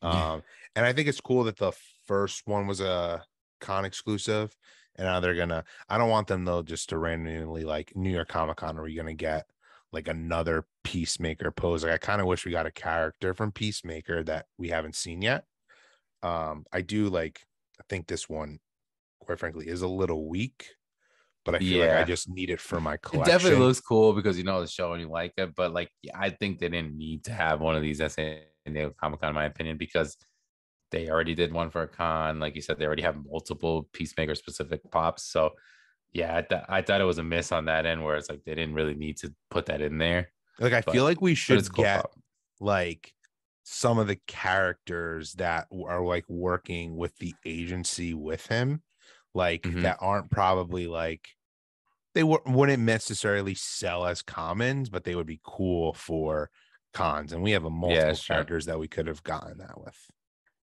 Yeah. Um, and I think it's cool that the first one was a con exclusive and now they're gonna i don't want them though just to randomly like new york comic-con are we gonna get like another peacemaker pose like i kind of wish we got a character from peacemaker that we haven't seen yet um i do like i think this one quite frankly is a little weak but I feel yeah. like I just need it for my collection. It definitely looks cool because you know the show and you like it, but like I think they didn't need to have one of these at San Comic Con, in my opinion, because they already did one for a con. Like you said, they already have multiple Peacemaker specific pops. So yeah, I, th- I thought it was a miss on that end where it's like they didn't really need to put that in there. Like I but, feel like we should cool get pop. like some of the characters that are like working with the agency with him, like mm-hmm. that aren't probably like they w- wouldn't necessarily sell as commons, but they would be cool for cons. And we have a multiple yeah, characters that we could have gotten that with.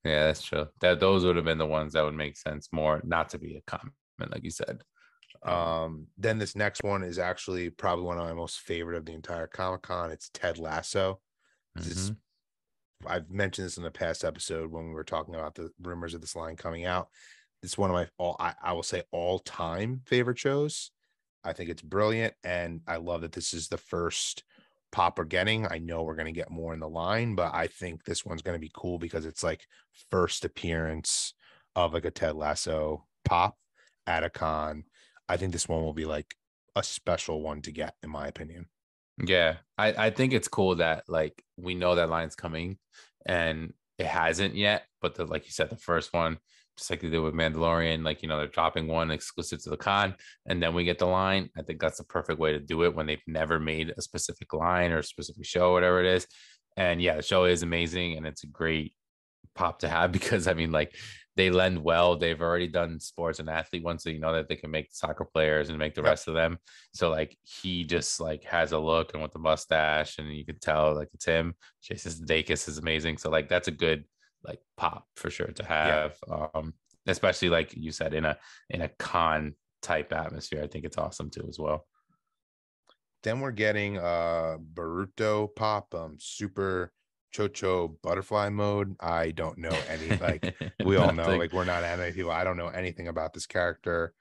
Yeah, that's true. That those would have been the ones that would make sense more not to be a comment, like you said. Um, then this next one is actually probably one of my most favorite of the entire Comic Con. It's Ted Lasso. Mm-hmm. This, I've mentioned this in the past episode when we were talking about the rumors of this line coming out. It's one of my all I, I will say all time favorite shows. I think it's brilliant, and I love that this is the first Pop are getting. I know we're going to get more in the line, but I think this one's going to be cool because it's like first appearance of like a Ted Lasso Pop at a con. I think this one will be like a special one to get, in my opinion. Yeah, I, I think it's cool that like we know that line's coming and it hasn't yet, but the, like you said, the first one just like they did with Mandalorian, like you know, they're dropping one exclusive to the con, and then we get the line. I think that's the perfect way to do it when they've never made a specific line or a specific show, whatever it is. And yeah, the show is amazing, and it's a great pop to have because I mean, like they lend well. They've already done sports and athlete ones, so you know that they can make soccer players and make the yep. rest of them. So like he just like has a look and with the mustache, and you can tell like it's him. Jason Sudeikis is amazing, so like that's a good like pop for sure to have yeah. um especially like you said in a in a con type atmosphere i think it's awesome too as well then we're getting uh baruto pop um super chocho butterfly mode i don't know any like we all know like we're not anime people i don't know anything about this character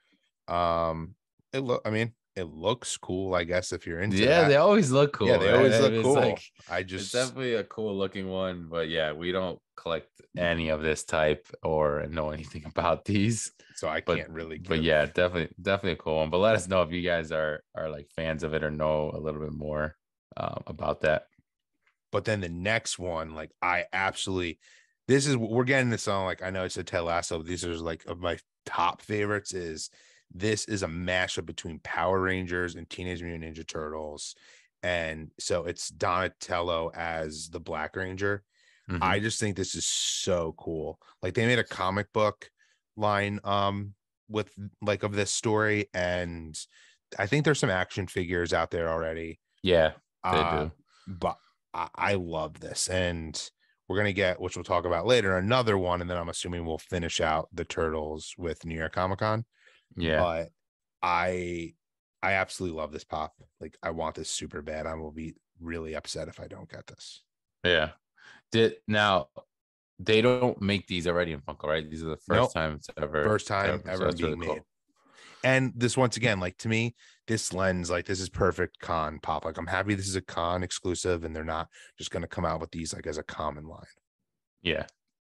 um it look i mean it looks cool, I guess, if you're into Yeah, that. they always look cool. Yeah, they right? always look cool. Like, I just it's definitely a cool looking one, but yeah, we don't collect any of this type or know anything about these. So I but, can't really. Give. But yeah, definitely, definitely a cool one. But let us know if you guys are are like fans of it or know a little bit more um, about that. But then the next one, like I absolutely, this is we're getting this on. Like I know it's a Ted Lasso. these are like of my top favorites. Is this is a mashup between Power Rangers and Teenage Mutant Ninja Turtles. And so it's Donatello as the Black Ranger Mm-hmm. I just think this is so cool. Like they made a comic book line um with like of this story and I think there's some action figures out there already. Yeah, they uh, do. But I, I love this and we're going to get which we'll talk about later another one and then I'm assuming we'll finish out the turtles with New York Comic Con. Yeah. But I I absolutely love this pop. Like I want this super bad. I will be really upset if I don't get this. Yeah. Did now they don't make these already in Funko, right? These are the first nope. time it's ever first time ever, ever so being really cool. made. And this once again, like to me, this lens, like this is perfect con pop. Like I'm happy this is a con exclusive, and they're not just going to come out with these like as a common line. Yeah,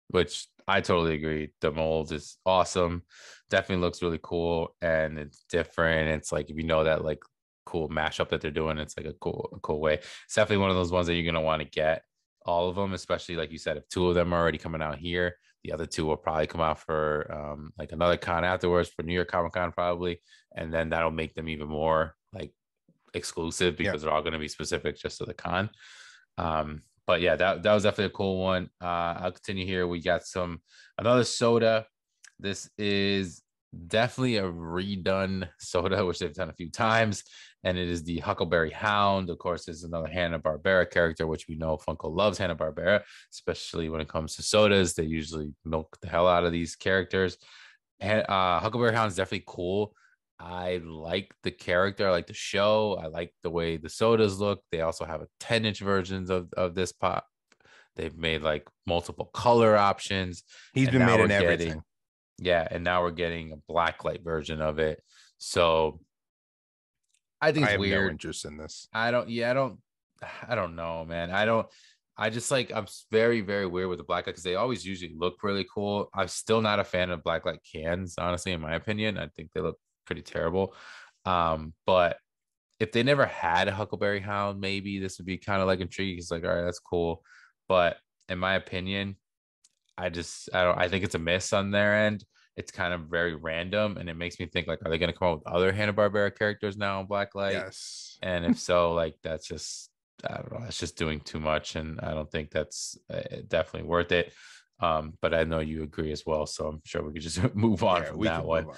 which I totally agree. The mold is awesome. Definitely looks really cool, and it's different. It's like if you know that like cool mashup that they're doing, it's like a cool, a cool way. It's definitely one of those ones that you're gonna want to get all of them, especially like you said, if two of them are already coming out here, the other two will probably come out for um, like another con afterwards for New York Comic Con probably, and then that'll make them even more like exclusive because yeah. they're all going to be specific just to the con. Um, but yeah, that that was definitely a cool one. Uh, I'll continue here. We got some another soda. This is definitely a redone soda, which they've done a few times. And it is the Huckleberry Hound. Of course, is another Hanna Barbera character, which we know Funko loves Hanna Barbera, especially when it comes to sodas. They usually milk the hell out of these characters. And uh, Huckleberry Hound is definitely cool. I like the character, I like the show, I like the way the sodas look. They also have a 10 inch versions of, of this pop. They've made like multiple color options. He's been made in everything. Getting, yeah, and now we're getting a blacklight version of it. So I think it's I weird. No interest in this. I don't. Yeah, I don't. I don't know, man. I don't. I just like I'm very very weird with the blacklight because they always usually look really cool. I'm still not a fan of blacklight cans, honestly. In my opinion, I think they look pretty terrible. Um, but if they never had a Huckleberry Hound, maybe this would be kind of like intriguing. It's like, all right, that's cool. But in my opinion, I just I don't I think it's a miss on their end. It's kind of very random, and it makes me think like, are they going to come up with other Hanna Barbera characters now in Blacklight? Yes. And if so, like that's just I don't know. It's just doing too much, and I don't think that's uh, definitely worth it. Um, but I know you agree as well, so I'm sure we could just move on yeah, from that one. On.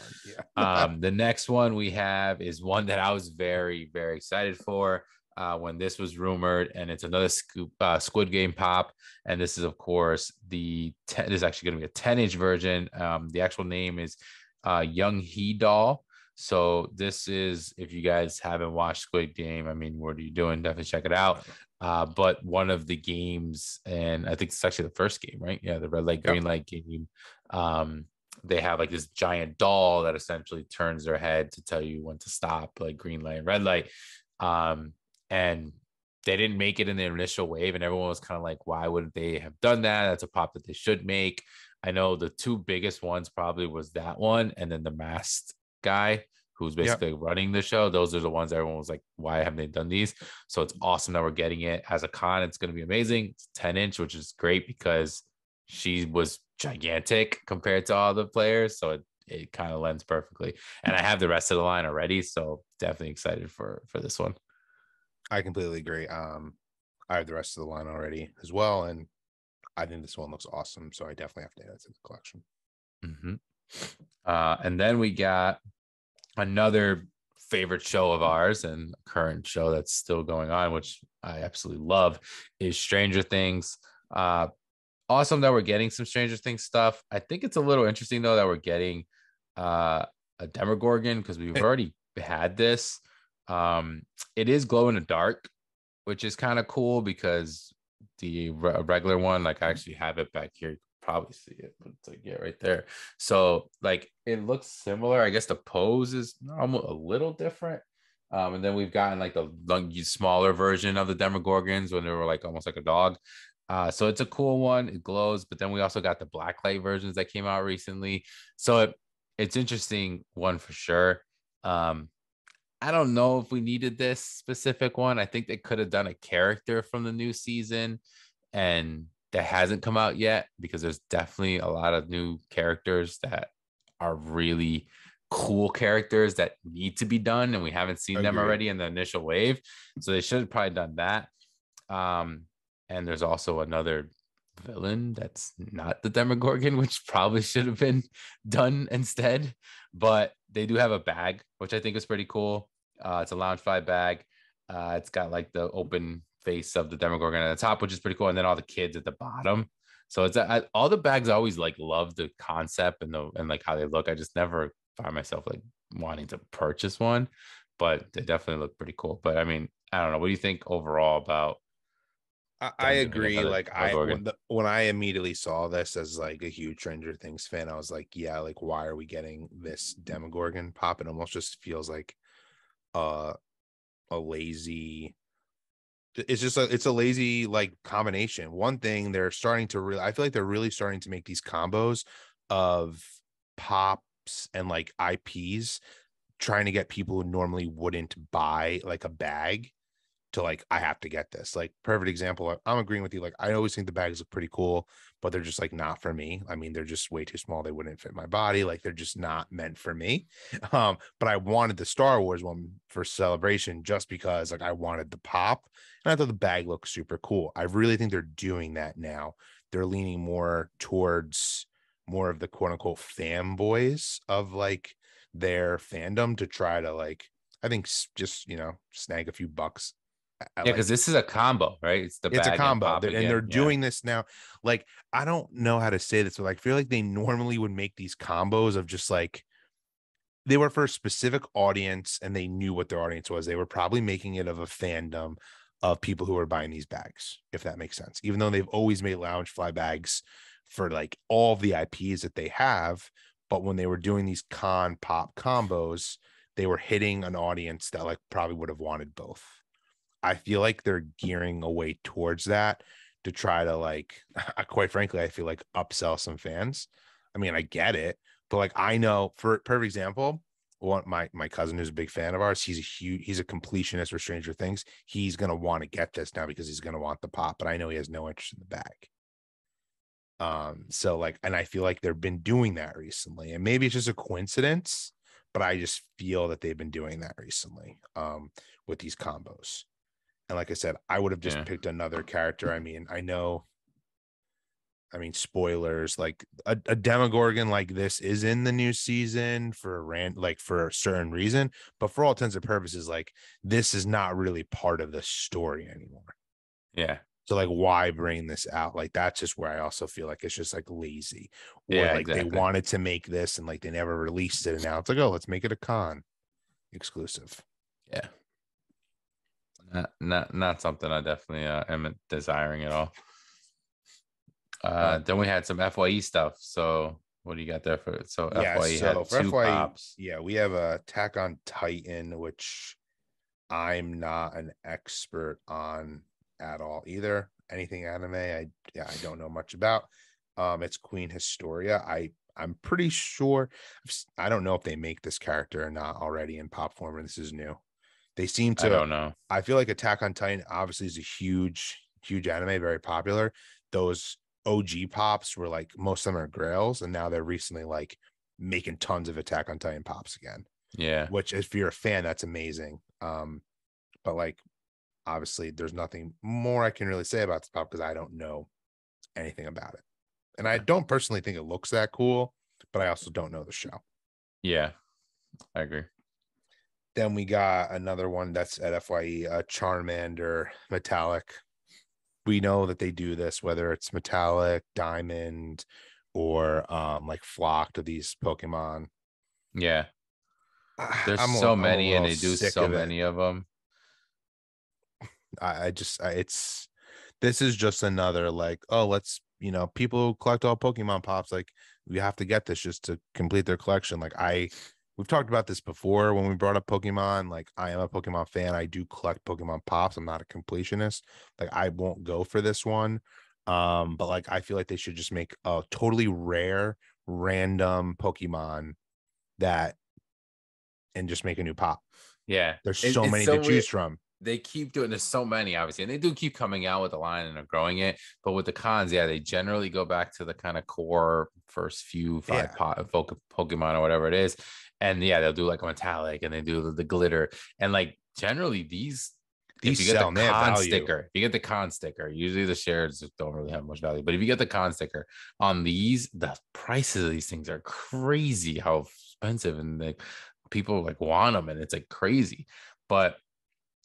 Yeah. um, the next one we have is one that I was very, very excited for uh, when this was rumored, and it's another scoop, uh, Squid Game pop. And this is, of course, the ten, this is actually going to be a ten inch version. Um, the actual name is uh, Young He Doll. So this is if you guys haven't watched Squid Game, I mean, what are you doing? Definitely check it out. Uh, but one of the games, and I think it's actually the first game, right? Yeah, the red light, green light game. Um, they have like this giant doll that essentially turns their head to tell you when to stop, like green light, red light. Um, and they didn't make it in the initial wave, and everyone was kind of like, "Why would they have done that? That's a pop that they should make." I know the two biggest ones probably was that one, and then the masked guy who's basically yep. running the show. Those are the ones everyone was like, "Why haven't they done these?" So it's awesome that we're getting it as a con. It's going to be amazing. It's ten inch, which is great because she was gigantic compared to all the players. So it it kind of lends perfectly. And I have the rest of the line already, so definitely excited for for this one. I completely agree. Um, I have the rest of the line already as well, and I think this one looks awesome. So I definitely have to add it to the collection. Mm-hmm. Uh, and then we got another favorite show of ours and current show that's still going on, which I absolutely love, is Stranger Things. Uh, awesome that we're getting some Stranger Things stuff. I think it's a little interesting though that we're getting uh, a Demogorgon because we've already had this. Um, it is glow in the dark, which is kind of cool because the re- regular one, like I actually have it back here. You probably see it, but it's like yeah, right there. So like it looks similar. I guess the pose is almost a little different. Um, and then we've gotten like the smaller version of the Demogorgons when they were like almost like a dog. Uh, so it's a cool one. It glows, but then we also got the black light versions that came out recently. So it, it's interesting one for sure. Um, I don't know if we needed this specific one. I think they could have done a character from the new season and that hasn't come out yet because there's definitely a lot of new characters that are really cool characters that need to be done and we haven't seen them already in the initial wave. So they should have probably done that. Um, and there's also another villain that's not the Demogorgon, which probably should have been done instead. But they do have a bag, which I think is pretty cool. Uh, it's a Loungefly bag. Uh, it's got like the open face of the Demogorgon at the top, which is pretty cool, and then all the kids at the bottom. So it's I, all the bags. I always like love the concept and the and like how they look. I just never find myself like wanting to purchase one, but they definitely look pretty cool. But I mean, I don't know. What do you think overall about I, I agree. Like I when, the, when I immediately saw this as like a huge Stranger Things fan, I was like, yeah, like why are we getting this Demogorgon pop? It almost just feels like a uh, a lazy it's just a it's a lazy like combination. One thing they're starting to really I feel like they're really starting to make these combos of pops and like IPs trying to get people who normally wouldn't buy like a bag to like I have to get this. Like perfect example. I'm agreeing with you. Like I always think the bags look pretty cool, but they're just like not for me. I mean, they're just way too small. They wouldn't fit my body. Like they're just not meant for me. Um, but I wanted the Star Wars one for celebration just because like I wanted the pop and I thought the bag looked super cool. I really think they're doing that now. They're leaning more towards more of the quote unquote fanboys of like their fandom to try to like I think just you know snag a few bucks yeah, because like, this is a combo, right? It's the it's a combo, and, and they're doing this now. Like, I don't know how to say this, but like, I feel like they normally would make these combos of just like they were for a specific audience, and they knew what their audience was. They were probably making it of a fandom of people who are buying these bags, if that makes sense. Even though they've always made lounge fly bags for like all the IPs that they have, but when they were doing these con pop combos, they were hitting an audience that like probably would have wanted both I feel like they're gearing away towards that to try to like quite frankly, I feel like upsell some fans. I mean, I get it, but like I know for perfect example, one my my cousin who's a big fan of ours, he's a huge he's a completionist for Stranger Things. He's gonna want to get this now because he's gonna want the pop, but I know he has no interest in the bag. Um, so like, and I feel like they've been doing that recently, and maybe it's just a coincidence, but I just feel that they've been doing that recently um, with these combos. And like I said, I would have just yeah. picked another character. I mean, I know. I mean, spoilers. Like a, a Demogorgon like this is in the new season for a rant, like for a certain reason, but for all intents and purposes, like this is not really part of the story anymore. Yeah. So like, why bring this out? Like that's just where I also feel like it's just like lazy. Or yeah, like exactly. they wanted to make this and like they never released it, and now it's like, oh, let's make it a con exclusive. Yeah. Not not, not something I definitely uh, am desiring at all. Uh, uh then we had some FYE stuff. So what do you got there for so yeah, FYE so had two FYE, pops? Yeah, we have a uh, Attack on Titan, which I'm not an expert on at all either. Anything anime, I yeah, I don't know much about. Um, it's Queen Historia. I I'm pretty sure. I don't know if they make this character or not already in pop form, and this is new. They seem to. I don't know. I feel like Attack on Titan obviously is a huge, huge anime, very popular. Those OG pops were like most of them are grails, and now they're recently like making tons of Attack on Titan pops again. Yeah. Which, if you're a fan, that's amazing. Um, but like, obviously, there's nothing more I can really say about this pop because I don't know anything about it, and I don't personally think it looks that cool. But I also don't know the show. Yeah, I agree. Then we got another one that's at FYE, a uh, Charmander Metallic. We know that they do this, whether it's Metallic, Diamond, or um, like Flocked to these Pokemon. Yeah. There's I'm so a, many, and they do so many of them. I, I just, I, it's, this is just another like, oh, let's, you know, people collect all Pokemon pops. Like, we have to get this just to complete their collection. Like, I, we've talked about this before when we brought up Pokemon. Like, I am a Pokemon fan. I do collect Pokemon pops. I'm not a completionist. Like, I won't go for this one. Um, but like, I feel like they should just make a totally rare, random Pokemon that, and just make a new pop. Yeah, there's so it, many so to weird. choose from. They keep doing. There's so many, obviously, and they do keep coming out with the line and are growing it. But with the cons, yeah, they generally go back to the kind of core first few five yeah. po- Pokemon or whatever it is, and yeah, they'll do like a metallic and they do the, the glitter. And like generally these these if you get the con sticker, if you get the con sticker, usually the shares don't really have much value. But if you get the con sticker on these, the prices of these things are crazy how expensive and like people like want them and it's like crazy. But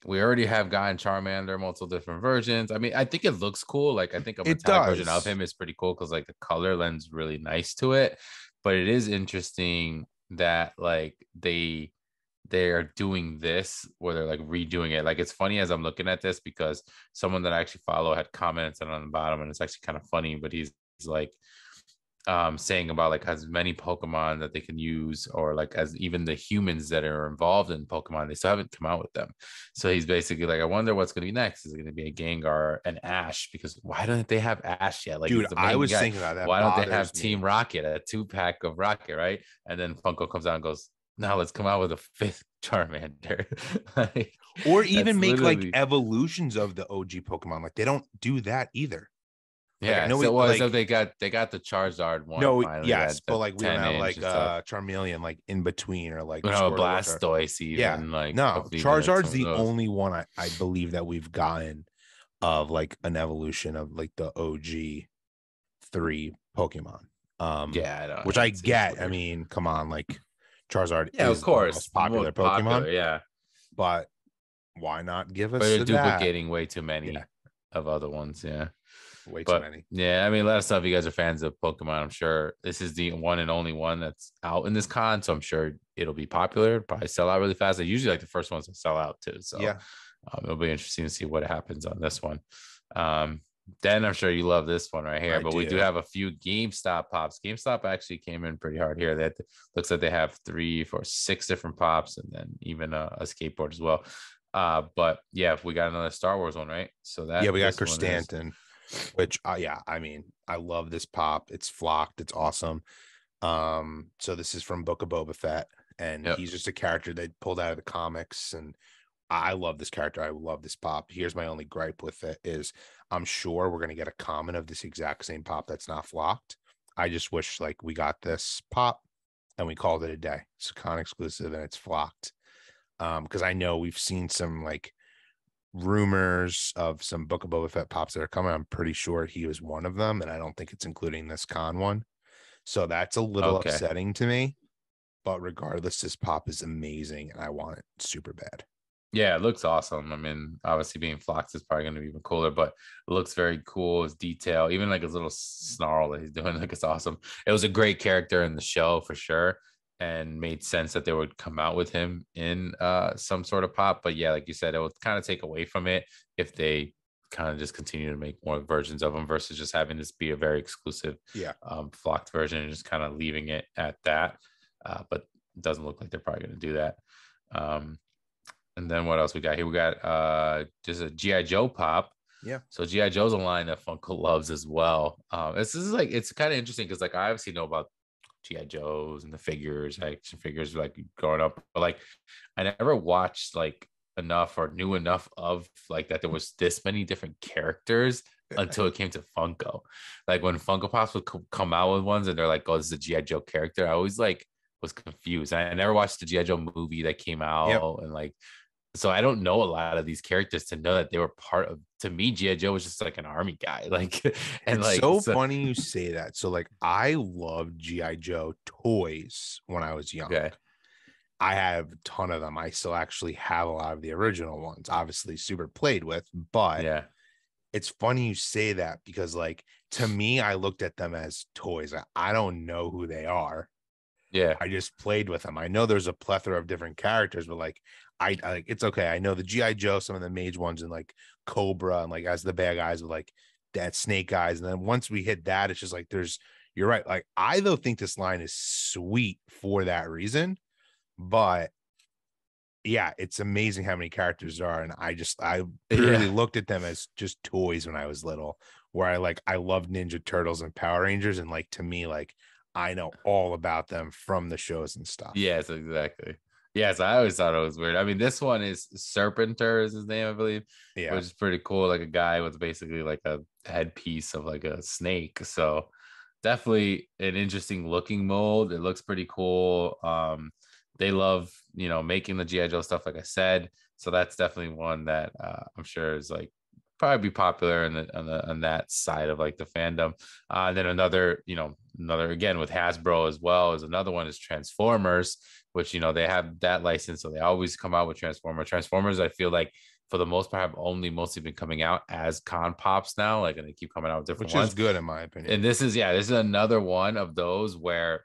we already have Guy Charmander, multiple different versions. I mean, I think it looks cool. Like I think a metallic version of him is pretty cool because like the color lends really nice to it. But it is interesting that like they they are doing this where they're like redoing it. Like it's funny as I'm looking at this because someone that I actually follow had comments on the bottom and it's actually kind of funny, but he's, he's like, um, saying about like as many Pokemon that they can use, or like as even the humans that are involved in Pokemon, they still haven't come out with them. So he's basically like, I wonder what's going to be next. Is it going to be a Gengar, an Ash? Because why don't they have Ash yet? Like, dude, I was guy. thinking about that. Why don't they have me. Team Rocket, a two pack of Rocket, right? And then Funko comes out and goes, now let's come out with a fifth Charmander. like, or even make literally... like evolutions of the OG Pokemon. Like they don't do that either. Yeah, like, I know so, we, well, like, so they got they got the Charizard one. No, finally, yes, but like we don't have like uh Charmeleon like in between or like no Blastoise. Even, yeah, like no Charizard's the only one I, I believe that we've gotten of like an evolution of like the OG three Pokemon. Um, yeah, I which I get. Weird. I mean, come on, like Charizard. Yeah, of course, popular Pokemon. yeah, but why not give us? But they're duplicating that? way too many yeah. of other ones. Yeah. Way but, too many. Yeah, I mean, let us know if you guys are fans of Pokemon. I'm sure this is the one and only one that's out in this con, so I'm sure it'll be popular. Probably sell out really fast. I usually like the first ones to sell out too. So yeah, um, it'll be interesting to see what happens on this one. Um, then I'm sure you love this one right here. I but do. we do have a few GameStop pops. GameStop actually came in pretty hard here. That looks like they have three, four, six different pops, and then even a, a skateboard as well. Uh, but yeah, we got another Star Wars one, right? So that yeah, we got Chris Stanton. Is, which uh, yeah i mean i love this pop it's flocked it's awesome um so this is from book of boba fett and yep. he's just a character they pulled out of the comics and i love this character i love this pop here's my only gripe with it is i'm sure we're going to get a comment of this exact same pop that's not flocked i just wish like we got this pop and we called it a day it's a con exclusive and it's flocked um because i know we've seen some like rumors of some Book of Boba Fett pops that are coming. I'm pretty sure he was one of them, and I don't think it's including this con one. So that's a little okay. upsetting to me. But regardless, this pop is amazing, and I want it super bad. Yeah, it looks awesome. I mean, obviously being Flox is probably going to be even cooler, but it looks very cool. His detail, even like his little snarl that he's doing, like it's awesome. It was a great character in the show for sure and made sense that they would come out with him in uh, some sort of pop. But yeah, like you said, it would kind of take away from it if they kind of just continue to make more versions of them versus just having this be a very exclusive, yeah, um, flocked version and just kind of leaving it at that. Uh, but doesn't look like they're probably going to do that. Um, and then what else we got here? We got uh, just a GI Joe pop. Yeah. So GI Joe's a line that Funko loves as well. Um, this is like it's kind of interesting because like I obviously know about GI Joes and the figures, action figures, like growing up. But like, I never watched like enough or knew enough of like that there was this many different characters until it came to Funko. Like when Funko Pops would co- come out with ones and they're like, "Oh, this is a GI Joe character," I always like was confused. I, I never watched the GI Joe movie that came out yep. and like so I don't know a lot of these characters to know that they were part of. To me, GI Joe was just like an army guy, like and it's like so, so, funny you say that. So like I loved GI Joe toys when I was young. Okay. I have a ton of them. I still actually have a lot of the original ones. Obviously, super played with, but yeah, it's funny you say that because like to me, I looked at them as toys. I don't know who they are. Yeah. I just played with them. I know there's a plethora of different characters, but like I, like it's okay. I know the G.I. Joe, some of the mage ones, and like Cobra and like as the bad guys with like that snake guys. And then once we hit that, it's just like there's you're right. Like I though think this line is sweet for that reason, but yeah, it's amazing how many characters there are. And I just I really looked at them as just toys when I was little, where I like I loved Ninja Turtles and Power Rangers, and like to me, like I know all about them from the shows and stuff. Yes, exactly. Yes, I always thought it was weird. I mean, this one is Serpenter is his name, I believe. Yeah, which is pretty cool. Like a guy with basically like a headpiece of like a snake. So definitely an interesting looking mold. It looks pretty cool. Um, they love you know making the GI Joe stuff, like I said. So that's definitely one that uh, I'm sure is like probably be popular on the, on the on that side of like the fandom. Uh, and then another, you know, another again with Hasbro as well is another one is Transformers, which you know they have that license, so they always come out with Transformers. Transformers, I feel like for the most part have only mostly been coming out as con pops now, like and they keep coming out with different which ones. is good in my opinion. And this is yeah, this is another one of those where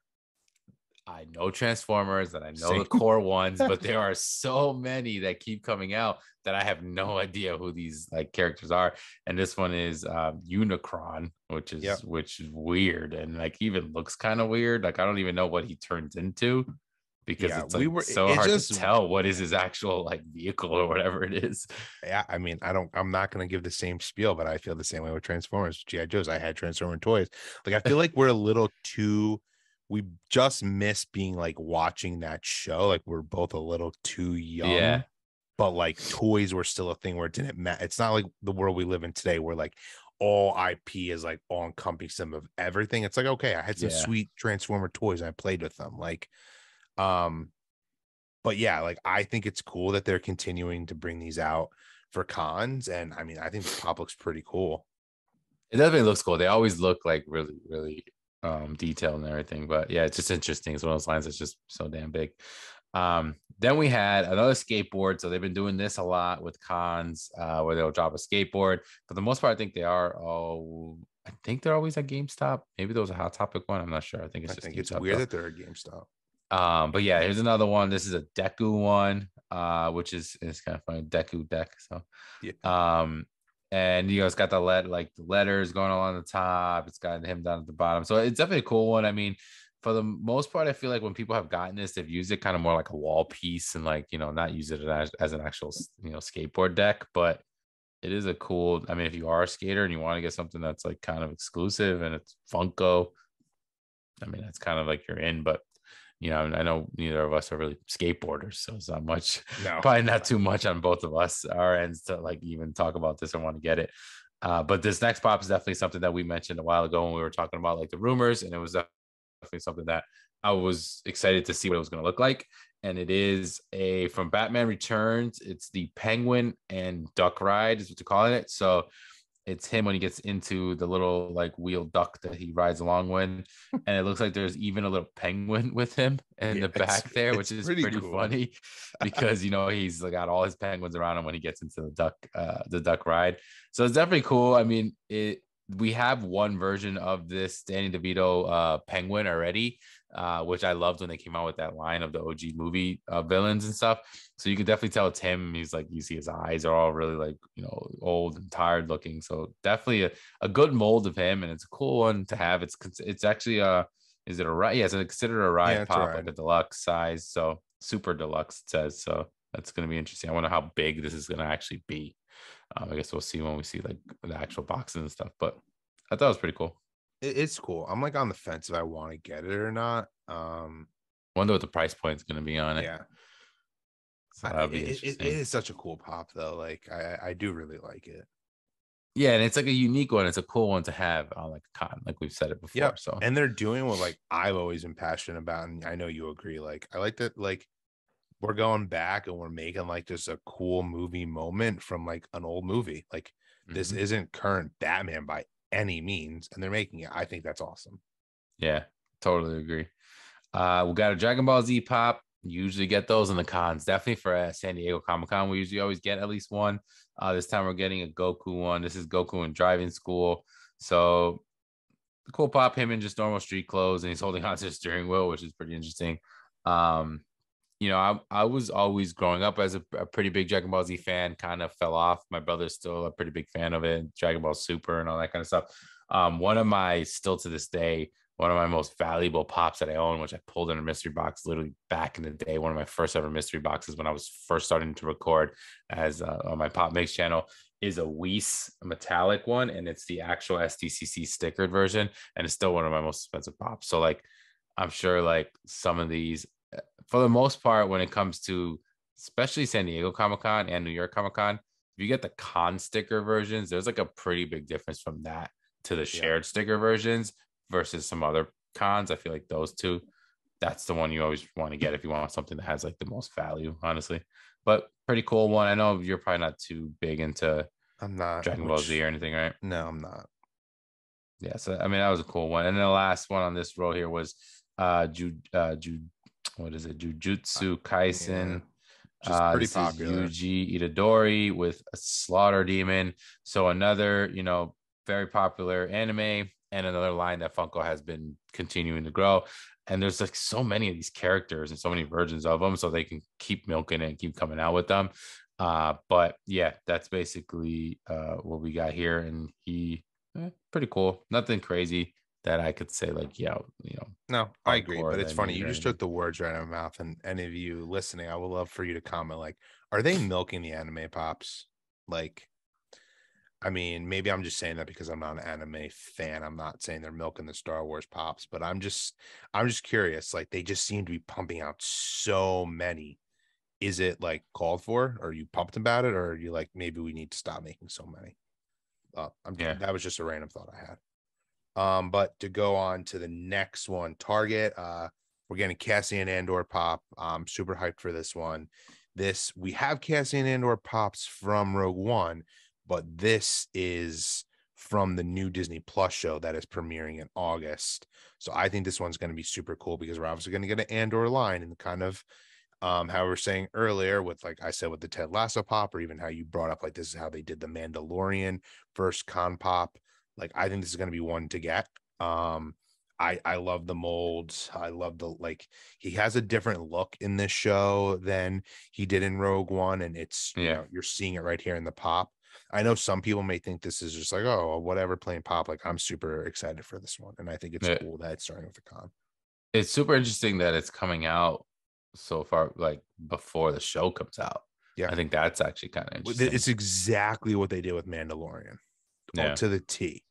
I know Transformers and I know Same. the core ones, but there are so many that keep coming out that I have no idea who these like characters are. And this one is uh, Unicron, which is yep. which is weird and like even looks kind of weird. Like I don't even know what he turns into because yeah, it's like, we were, so hard just, to tell what is his actual like vehicle or whatever it is. Yeah, I mean, I don't. I'm not gonna give the same spiel, but I feel the same way with Transformers, GI Joes. I had Transformer toys. Like I feel like we're a little too we just miss being like watching that show. Like we're both a little too young. Yeah. But like toys were still a thing where it didn't matter. It's not like the world we live in today where like all IP is like all encompassing of everything. It's like, okay, I had some yeah. sweet Transformer toys and I played with them. Like, um, but yeah, like I think it's cool that they're continuing to bring these out for cons. And I mean, I think the pop looks pretty cool. It definitely looks cool. They always look like really, really um, detail and everything. But yeah, it's just interesting. It's one of those lines that's just so damn big. Um, then we had another skateboard. So they've been doing this a lot with cons uh, where they'll drop a skateboard. For the most part, I think they are all. I think they're always at GameStop. Maybe there was a Hot Topic one. I'm not sure. I think it's I it's weird though. that they're at GameStop. Um, but yeah, here's another one. This is a Deku one, uh, which is is kind of funny. Deku deck. So, yeah. Um, and you know it's got the let like the letters going along the top it's got him down at the bottom so it's definitely a cool one i mean for the most part i feel like when people have gotten this they've used it kind of more like a wall piece and like you know not use it as, as an actual you know skateboard deck but it is a cool i mean if you are a skater and you want to get something that's like kind of exclusive and it's funko i mean that's kind of like you're in but you know, I know neither of us are really skateboarders, so it's not much, no. probably not too much on both of us our ends to like even talk about this or want to get it. Uh, but this next pop is definitely something that we mentioned a while ago when we were talking about like the rumors, and it was definitely something that I was excited to see what it was going to look like. And it is a from Batman Returns. It's the Penguin and Duck Ride is what they're calling it. So it's him when he gets into the little like wheel duck that he rides along with, and it looks like there's even a little penguin with him in yeah, the back there, which is pretty, pretty cool. funny because you know he's got all his penguins around him when he gets into the duck uh, the duck ride. So it's definitely cool. I mean, it we have one version of this Danny DeVito uh, penguin already uh, which I loved when they came out with that line of the OG movie uh, villains and stuff. So you can definitely tell it's him. He's like, you see his eyes are all really like, you know, old and tired looking. So definitely a, a good mold of him. And it's a cool one to have. It's, it's actually a, uh, is it a ride? Yeah, it's considered a ride yeah, pop, a ride. like a deluxe size. So super deluxe, it says. So that's going to be interesting. I wonder how big this is going to actually be. Um, I guess we'll see when we see like the actual boxes and stuff, but I thought it was pretty cool it, it's cool. I'm like on the fence if I want to get it or not. Um, wonder what the price point is going to be on it. Yeah. So I, it, it is such a cool pop though. Like I, I do really like it. Yeah, and it's like a unique one. It's a cool one to have on like cotton, like we've said it before. Yeah. So and they're doing what like I've always been passionate about, and I know you agree. Like I like that. Like we're going back and we're making like just a cool movie moment from like an old movie. Like mm-hmm. this isn't current Batman by any means, and they're making it. I think that's awesome. Yeah, totally agree. Uh, we got a Dragon Ball Z pop. Usually get those in the cons. Definitely for uh, San Diego Comic Con, we usually always get at least one. Uh, this time we're getting a Goku one. This is Goku in driving school. So cool pop him in just normal street clothes, and he's holding on to the steering wheel, which is pretty interesting. Um, you know, I, I was always growing up as a, a, pretty big Dragon Ball Z fan, kind of fell off. My brother's still a pretty big fan of it, Dragon Ball Super and all that kind of stuff. Um, one of my, still to this day, one of my most valuable pops that I own, which I pulled in a mystery box literally back in the day, one of my first ever mystery boxes when I was first starting to record as uh, on my Pop Mix channel, is a Weiss metallic one. And it's the actual SDCC stickered version. And it's still one of my most expensive pops. So, like, I'm sure like some of these for the most part, when it comes to especially San Diego Comic Con and New York Comic Con, if you get the con sticker versions, there's like a pretty big difference from that to the shared yeah. sticker versions versus some other cons. I feel like those two, that's the one you always want to get if you want something that has like the most value, honestly. But pretty cool one. I know you're probably not too big into I'm not Dragon Ball Z or anything, right? No, I'm not. Yeah, so I mean that was a cool one. And then the last one on this roll here was uh Jude uh Jude what is it? Jujutsu uh, Kaisen. Yeah. Uh, pretty popular. Yuji Itadori with a Slaughter Demon. So another, you know, very popular anime and another line that Funko has been continuing to grow. And there's like so many of these characters and so many versions of them, so they can keep milking it and keep coming out with them. Uh, but yeah, that's basically uh, what we got here. And he eh, pretty cool, nothing crazy that I could say like, yeah, you know. No, I agree. But it's funny. You just took the words right out of my mouth. And any of you listening, I would love for you to comment like, are they milking the anime pops? Like, I mean, maybe I'm just saying that because I'm not an anime fan. I'm not saying they're milking the Star Wars pops, but I'm just I'm just curious. Like they just seem to be pumping out so many. Is it like called for? Are you pumped about it? Or are you like, maybe we need to stop making so many? Uh, yeah. that was just a random thought I had. Um, but to go on to the next one, Target. Uh, we're getting Cassian Andor pop. I'm super hyped for this one. This we have Cassian Andor pops from Rogue One, but this is from the new Disney Plus show that is premiering in August. So I think this one's going to be super cool because we're obviously going to get an Andor line and kind of um, how we are saying earlier with like I said with the Ted Lasso pop, or even how you brought up like this is how they did the Mandalorian first con pop. Like I think this is going to be one to get. Um, I I love the molds. I love the like he has a different look in this show than he did in Rogue One, and it's yeah. you know you're seeing it right here in the pop. I know some people may think this is just like oh whatever playing pop. Like I'm super excited for this one, and I think it's cool that it's starting with a con. It's super interesting that it's coming out so far like before the show comes out. Yeah, I think that's actually kind of It's exactly what they did with Mandalorian, yeah. to the T.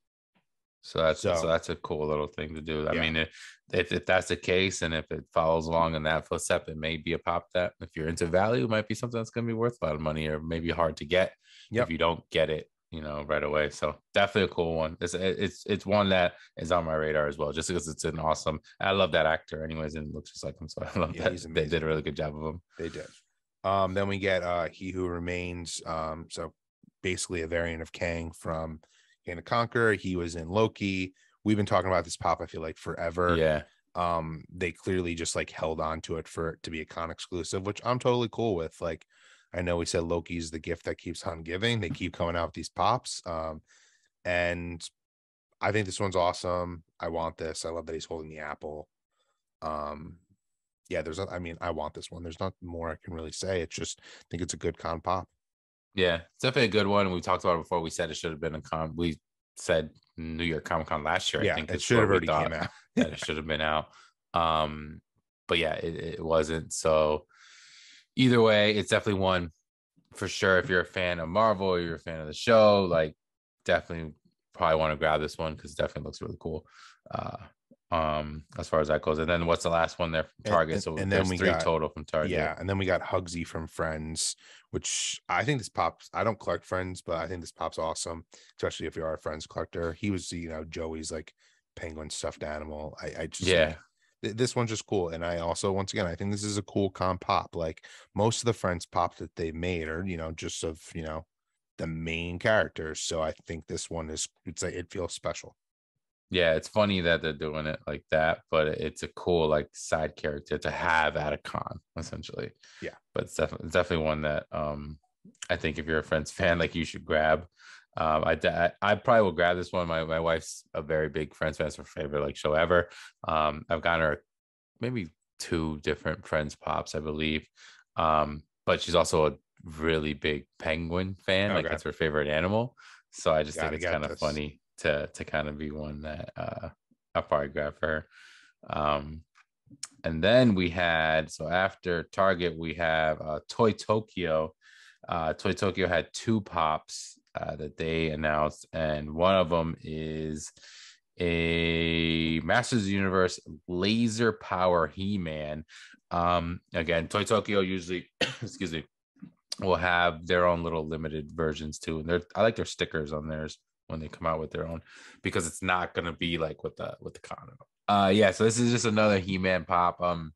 So that's so, so that's a cool little thing to do. I yeah. mean, if, if, if that's the case, and if it follows along in that footstep, it may be a pop that if you're into value, it might be something that's going to be worth a lot of money, or maybe hard to get yep. if you don't get it, you know, right away. So definitely a cool one. It's it's it's one that is on my radar as well, just because it's an awesome. I love that actor, anyways, and looks just like him. So I love yeah, that they did a really good job of him. They did. Um, then we get uh, He Who Remains. Um, so basically a variant of Kang from and the Conqueror. He was in Loki. We've been talking about this pop. I feel like forever. Yeah. Um, they clearly just like held on to it for it to be a con exclusive, which I'm totally cool with. Like, I know we said Loki's the gift that keeps on giving. They keep coming out with these pops. Um, and I think this one's awesome. I want this. I love that he's holding the apple. Um, yeah, there's, I mean, I want this one. There's not more I can really say. It's just, I think it's a good con pop. Yeah, it's definitely a good one. We talked about it before. We said it should have been a con. We said New York Comic Con last year. Yeah, I think it should have already came out. that it should have been out. Um, but yeah, it, it wasn't. So either way, it's definitely one for sure. If you're a fan of Marvel, or you're a fan of the show, like definitely probably want to grab this one because it definitely looks really cool. Uh, um as far as that goes and then what's the last one there from target and, so and then we three got, total from target yeah and then we got hugsy from friends which i think this pops i don't collect friends but i think this pops awesome especially if you are a friends collector he was you know joey's like penguin stuffed animal i, I just yeah like, this one's just cool and i also once again i think this is a cool comp pop like most of the friends pop that they made are you know just of you know the main characters so i think this one is it's like it feels special yeah, it's funny that they're doing it like that, but it's a cool like side character to have at a con essentially. Yeah, but it's definitely it's definitely one that um I think if you're a Friends fan, like you should grab. Um, I, I, I probably will grab this one. My my wife's a very big Friends fan, it's her favorite like show ever. Um, I've gotten her maybe two different Friends pops, I believe. Um, but she's also a really big penguin fan. Oh, okay. Like that's her favorite animal. So I just Gotta think it's kind of funny to to kind of be one that uh, i probably grab for her. Um, and then we had so after Target we have uh, Toy Tokyo. Uh, Toy Tokyo had two pops uh, that they announced, and one of them is a Masters of Universe laser power He Man. Um, again, Toy Tokyo usually, excuse me, will have their own little limited versions too, and they're I like their stickers on theirs when they come out with their own because it's not gonna be like with the with the condom. Uh yeah, so this is just another He-Man pop. Um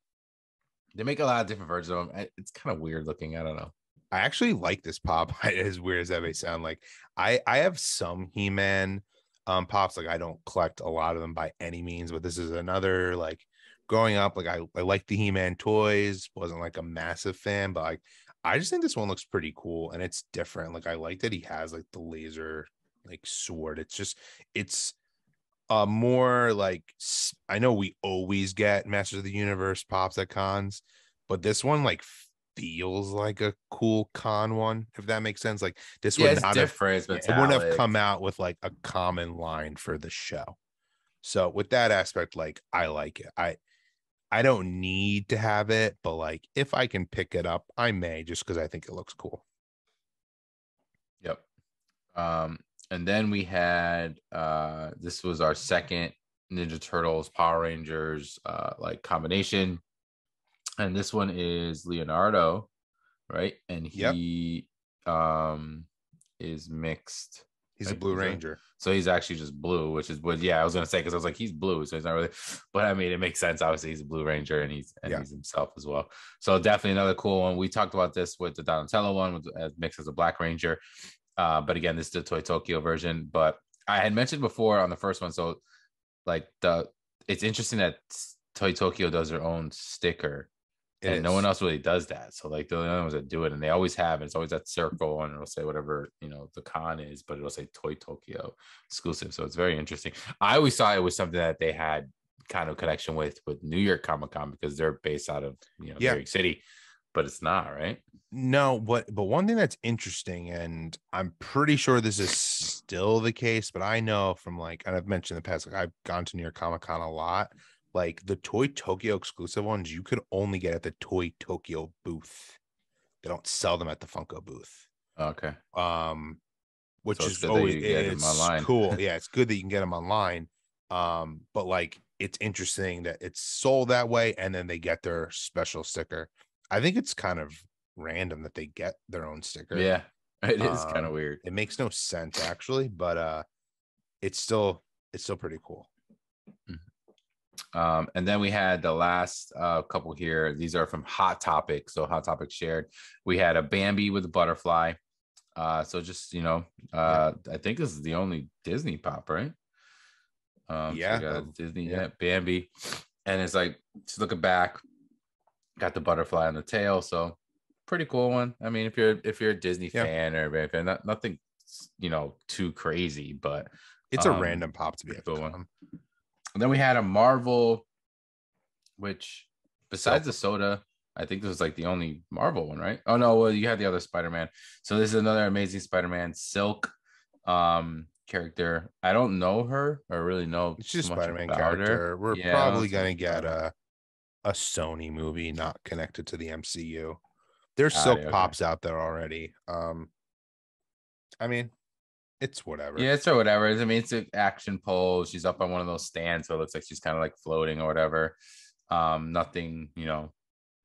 they make a lot of different versions of them. It's kind of weird looking. I don't know. I actually like this pop. as weird as that may sound, like I I have some He-Man um pops. Like I don't collect a lot of them by any means, but this is another like growing up. Like I I like the He-Man toys. wasn't like a massive fan, but like I just think this one looks pretty cool and it's different. Like I like that he has like the laser like sword. It's just it's a more like I know we always get Masters of the Universe pops at cons, but this one like feels like a cool con one, if that makes sense. Like this yeah, would not have, it wouldn't have come out with like a common line for the show. So with that aspect, like I like it. I I don't need to have it, but like if I can pick it up, I may just because I think it looks cool. Yep. Um, and then we had uh, this was our second Ninja Turtles Power Rangers uh, like combination, and this one is Leonardo, right? And he yep. um is mixed. He's a blue ranger, so he's actually just blue, which is what. Yeah, I was gonna say because I was like, he's blue, so he's not really. But I mean, it makes sense. Obviously, he's a blue ranger, and he's and yeah. he's himself as well. So definitely another cool one. We talked about this with the Donatello one, with as mixed as a black ranger, uh, but again, this is the Toy Tokyo version. But I had mentioned before on the first one, so like the it's interesting that Toy Tokyo does their own sticker, it and is. no one else really does that. So like the only ones that do it, and they always have. And it's always that circle, and it'll say whatever you know the con is, but it'll say Toy Tokyo exclusive. So it's very interesting. I always thought it was something that they had kind of connection with with New York Comic Con because they're based out of you know yeah. New York City but it's not, right? No, but but one thing that's interesting, and I'm pretty sure this is still the case, but I know from like and I've mentioned in the past, like I've gone to New York Comic Con a lot. Like the Toy Tokyo exclusive ones, you could only get at the Toy Tokyo booth. They don't sell them at the Funko booth. Okay. Um, which so is always it's cool. yeah, it's good that you can get them online. Um, but like it's interesting that it's sold that way, and then they get their special sticker. I think it's kind of random that they get their own sticker. Yeah, it is um, kind of weird. It makes no sense actually, but uh, it's still it's still pretty cool. Mm-hmm. Um, and then we had the last uh, couple here. These are from Hot Topic. So Hot Topic shared. We had a Bambi with a butterfly. Uh, so just you know, uh, yeah. I think this is the only Disney pop, right? Um, yeah, so Disney, yeah. yeah, Bambi, and it's like just looking back got the butterfly on the tail. So pretty cool one. I mean, if you're if you're a Disney yeah. fan or if not, nothing you know too crazy, but it's um, a random pop to be a cool one. And then we had a Marvel, which besides so, the soda, I think this was like the only Marvel one, right? Oh no, well you had the other Spider-Man. So this is another amazing Spider-Man Silk um character. I don't know her or really know. She's just Spider-Man character. Her. We're yeah, probably gonna get a uh, a Sony movie not connected to the MCU. There's ah, silk okay. pops out there already. Um, I mean, it's whatever. Yeah, it's or whatever. I mean, it's an action pole. She's up on one of those stands, so it looks like she's kind of like floating or whatever. Um, nothing, you know,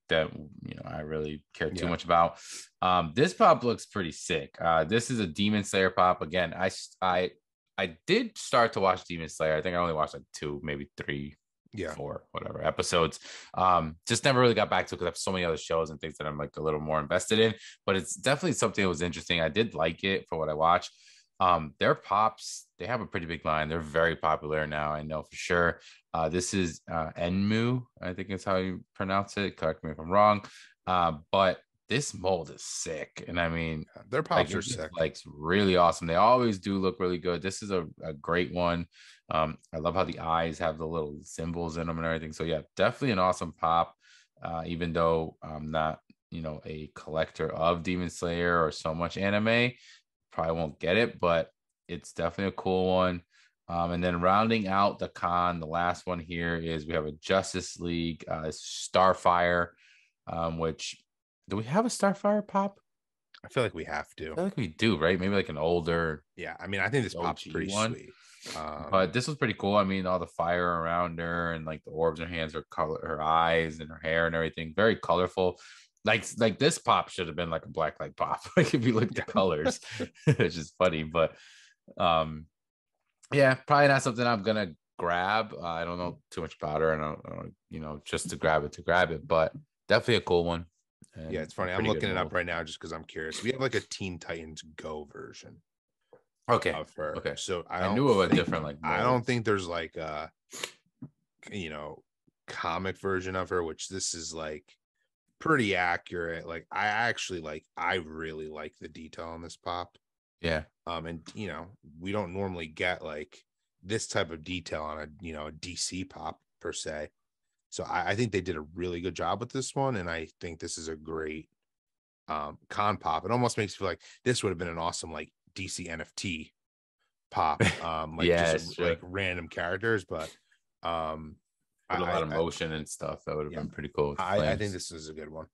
that you know I really care too yeah. much about. Um, this pop looks pretty sick. Uh, this is a Demon Slayer pop. Again, I I I did start to watch Demon Slayer. I think I only watched like two, maybe three yeah. four, whatever episodes. Um, just never really got back to because I have so many other shows and things that I'm like a little more invested in. But it's definitely something that was interesting. I did like it for what I watched. Um, their pops, they have a pretty big line. They're very popular now. I know for sure. Uh, this is uh, Enmu, I think is how you pronounce it. Correct me if I'm wrong. Uh, but this mold is sick. And I mean, uh, their pops like, are sick. Like really awesome. They always do look really good. This is a, a great one. Um, I love how the eyes have the little symbols in them and everything. So yeah, definitely an awesome pop. Uh, even though I'm not, you know, a collector of Demon Slayer or so much anime, probably won't get it, but it's definitely a cool one. Um, and then rounding out the con, the last one here is we have a Justice League, uh, Starfire, um, which do we have a Starfire pop? I feel like we have to. I feel like we do, right? Maybe like an older. Yeah, I mean, I think this pop's pretty one. sweet. Um, but this was pretty cool. I mean, all the fire around her and like the orbs in her hands, her color, her eyes, and her hair and everything, very colorful. Like like this pop should have been like a black light pop. like if you look at the colors, it's just funny, but um, yeah, probably not something I'm gonna grab. Uh, I don't know too much about her. I don't, I don't, you know, just to grab it to grab it, but definitely a cool one. And yeah, it's funny. I'm looking it up right now just because I'm curious. We have like a Teen Titans Go version. Okay. Of her. Okay. So I, I knew of a different like. I don't think there's like a, you know, comic version of her, which this is like pretty accurate. Like I actually like I really like the detail on this pop. Yeah. Um, and you know we don't normally get like this type of detail on a you know a DC pop per se. So I, I, think they did a really good job with this one, and I think this is a great um, con pop. It almost makes me feel like this would have been an awesome like DC NFT pop, um, like yes, just sure. like random characters, but um, Put a lot I, of motion I, and stuff that would have yeah, been pretty cool. I, I think this is a good one.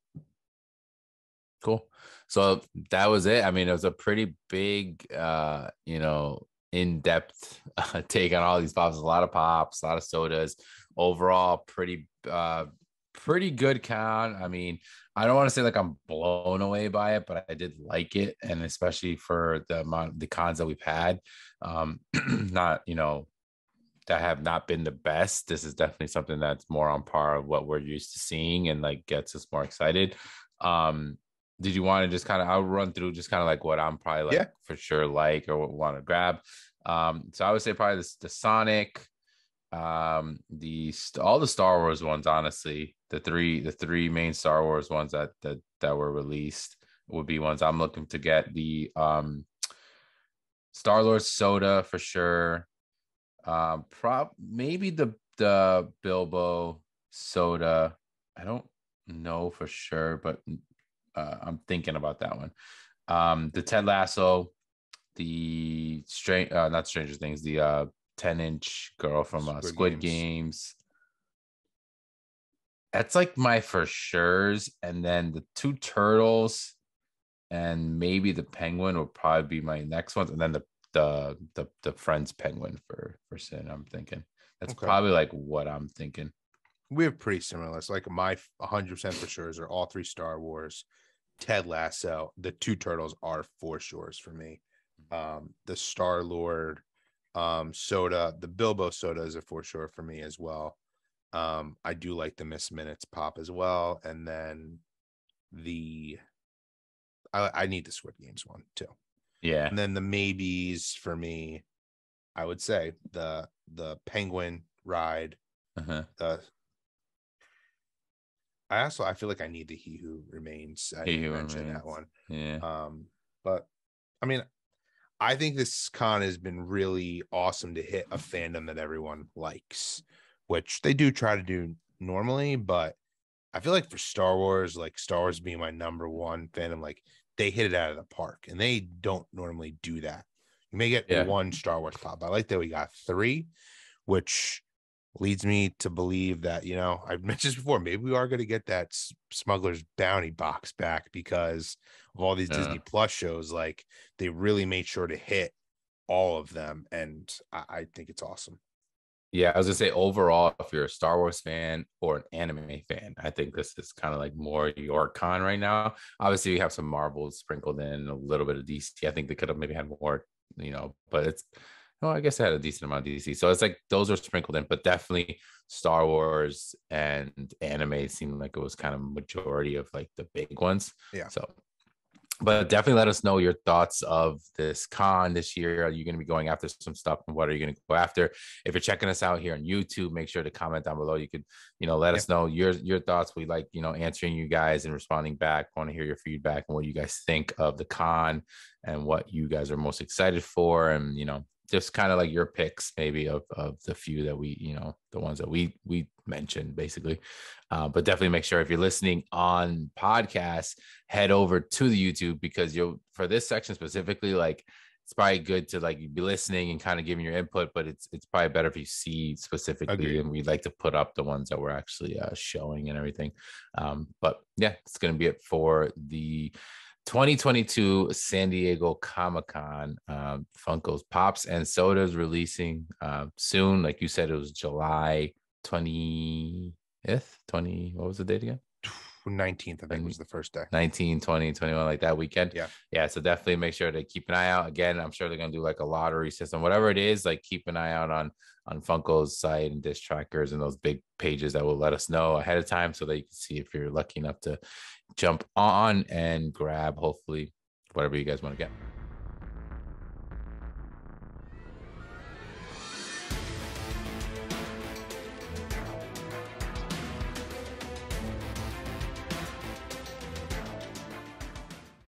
Cool. So that was it. I mean, it was a pretty big, uh, you know, in-depth uh, take on all these pops. A lot of pops, a lot of sodas overall pretty uh pretty good count. I mean, I don't want to say like I'm blown away by it, but I did like it, and especially for the amount the cons that we've had, um, not you know that have not been the best. This is definitely something that's more on par of what we're used to seeing, and like gets us more excited. Um, did you want to just kind of I'll run through just kind of like what I'm probably like yeah. for sure like or what want to grab. Um, so I would say probably the, the Sonic, um the all the star wars ones honestly the three the three main star wars ones that that that were released would be ones i'm looking to get the um star lord soda for sure um prop maybe the the bilbo soda i don't know for sure but mm, uh, i'm thinking about that one um the ted lasso the strange uh, not stranger things the uh 10 inch girl from uh, Squid, Squid Games. Games. That's like my for sure's. And then the two turtles and maybe the penguin will probably be my next ones. And then the the the, the friend's penguin for for sin, I'm thinking. That's okay. probably like what I'm thinking. We have pretty similar lists. Like my 100% for sure's are all three Star Wars, Ted Lasso, the two turtles are for sure's for me. Mm-hmm. Um, the Star Lord, um, soda, the Bilbo soda is a for sure for me as well. Um, I do like the Miss Minutes pop as well, and then the I, I need the Squid Games one too. Yeah, and then the maybes for me, I would say the the Penguin ride. Uh-huh. The I also I feel like I need the He Who Remains. I he mentioned remains. that one. Yeah. Um, but I mean, I think this con has been really awesome to hit a fandom that everyone likes, which they do try to do normally, but I feel like for Star Wars, like Star Wars being my number one fandom, like they hit it out of the park and they don't normally do that. You may get yeah. one Star Wars pop. I like that we got three, which leads me to believe that you know I've mentioned before maybe we are going to get that Smuggler's Bounty box back because of all these yeah. Disney Plus shows. Like they really made sure to hit all of them, and I, I think it's awesome. Yeah, I was gonna say overall, if you're a Star Wars fan or an anime fan, I think this is kind of like more your con right now. Obviously, we have some Marvels sprinkled in, a little bit of DC. I think they could have maybe had more, you know, but it's oh, I guess I had a decent amount of DC. So it's like those are sprinkled in, but definitely Star Wars and anime seemed like it was kind of majority of like the big ones. Yeah. So, but definitely let us know your thoughts of this con this year. Are you going to be going after some stuff, and what are you going to go after? If you're checking us out here on YouTube, make sure to comment down below. You could, you know, let yeah. us know your your thoughts. We like you know answering you guys and responding back. Want to hear your feedback and what you guys think of the con and what you guys are most excited for, and you know just kind of like your picks maybe of, of the few that we you know the ones that we we mentioned basically uh, but definitely make sure if you're listening on podcasts head over to the youtube because you'll for this section specifically like it's probably good to like be listening and kind of giving your input but it's it's probably better if you see specifically Agreed. and we like to put up the ones that we're actually uh, showing and everything um, but yeah it's going to be it for the 2022 San Diego Comic Con, um, Funko's Pops and Sodas releasing uh, soon. Like you said, it was July 20th, 20. What was the date again? 19th, I think was the first day. 19, 20, 21, like that weekend. Yeah. Yeah. So definitely make sure to keep an eye out. Again, I'm sure they're gonna do like a lottery system, whatever it is, like keep an eye out on on Funko's site and disc trackers and those big pages that will let us know ahead of time so that you can see if you're lucky enough to jump on and grab hopefully whatever you guys want to get.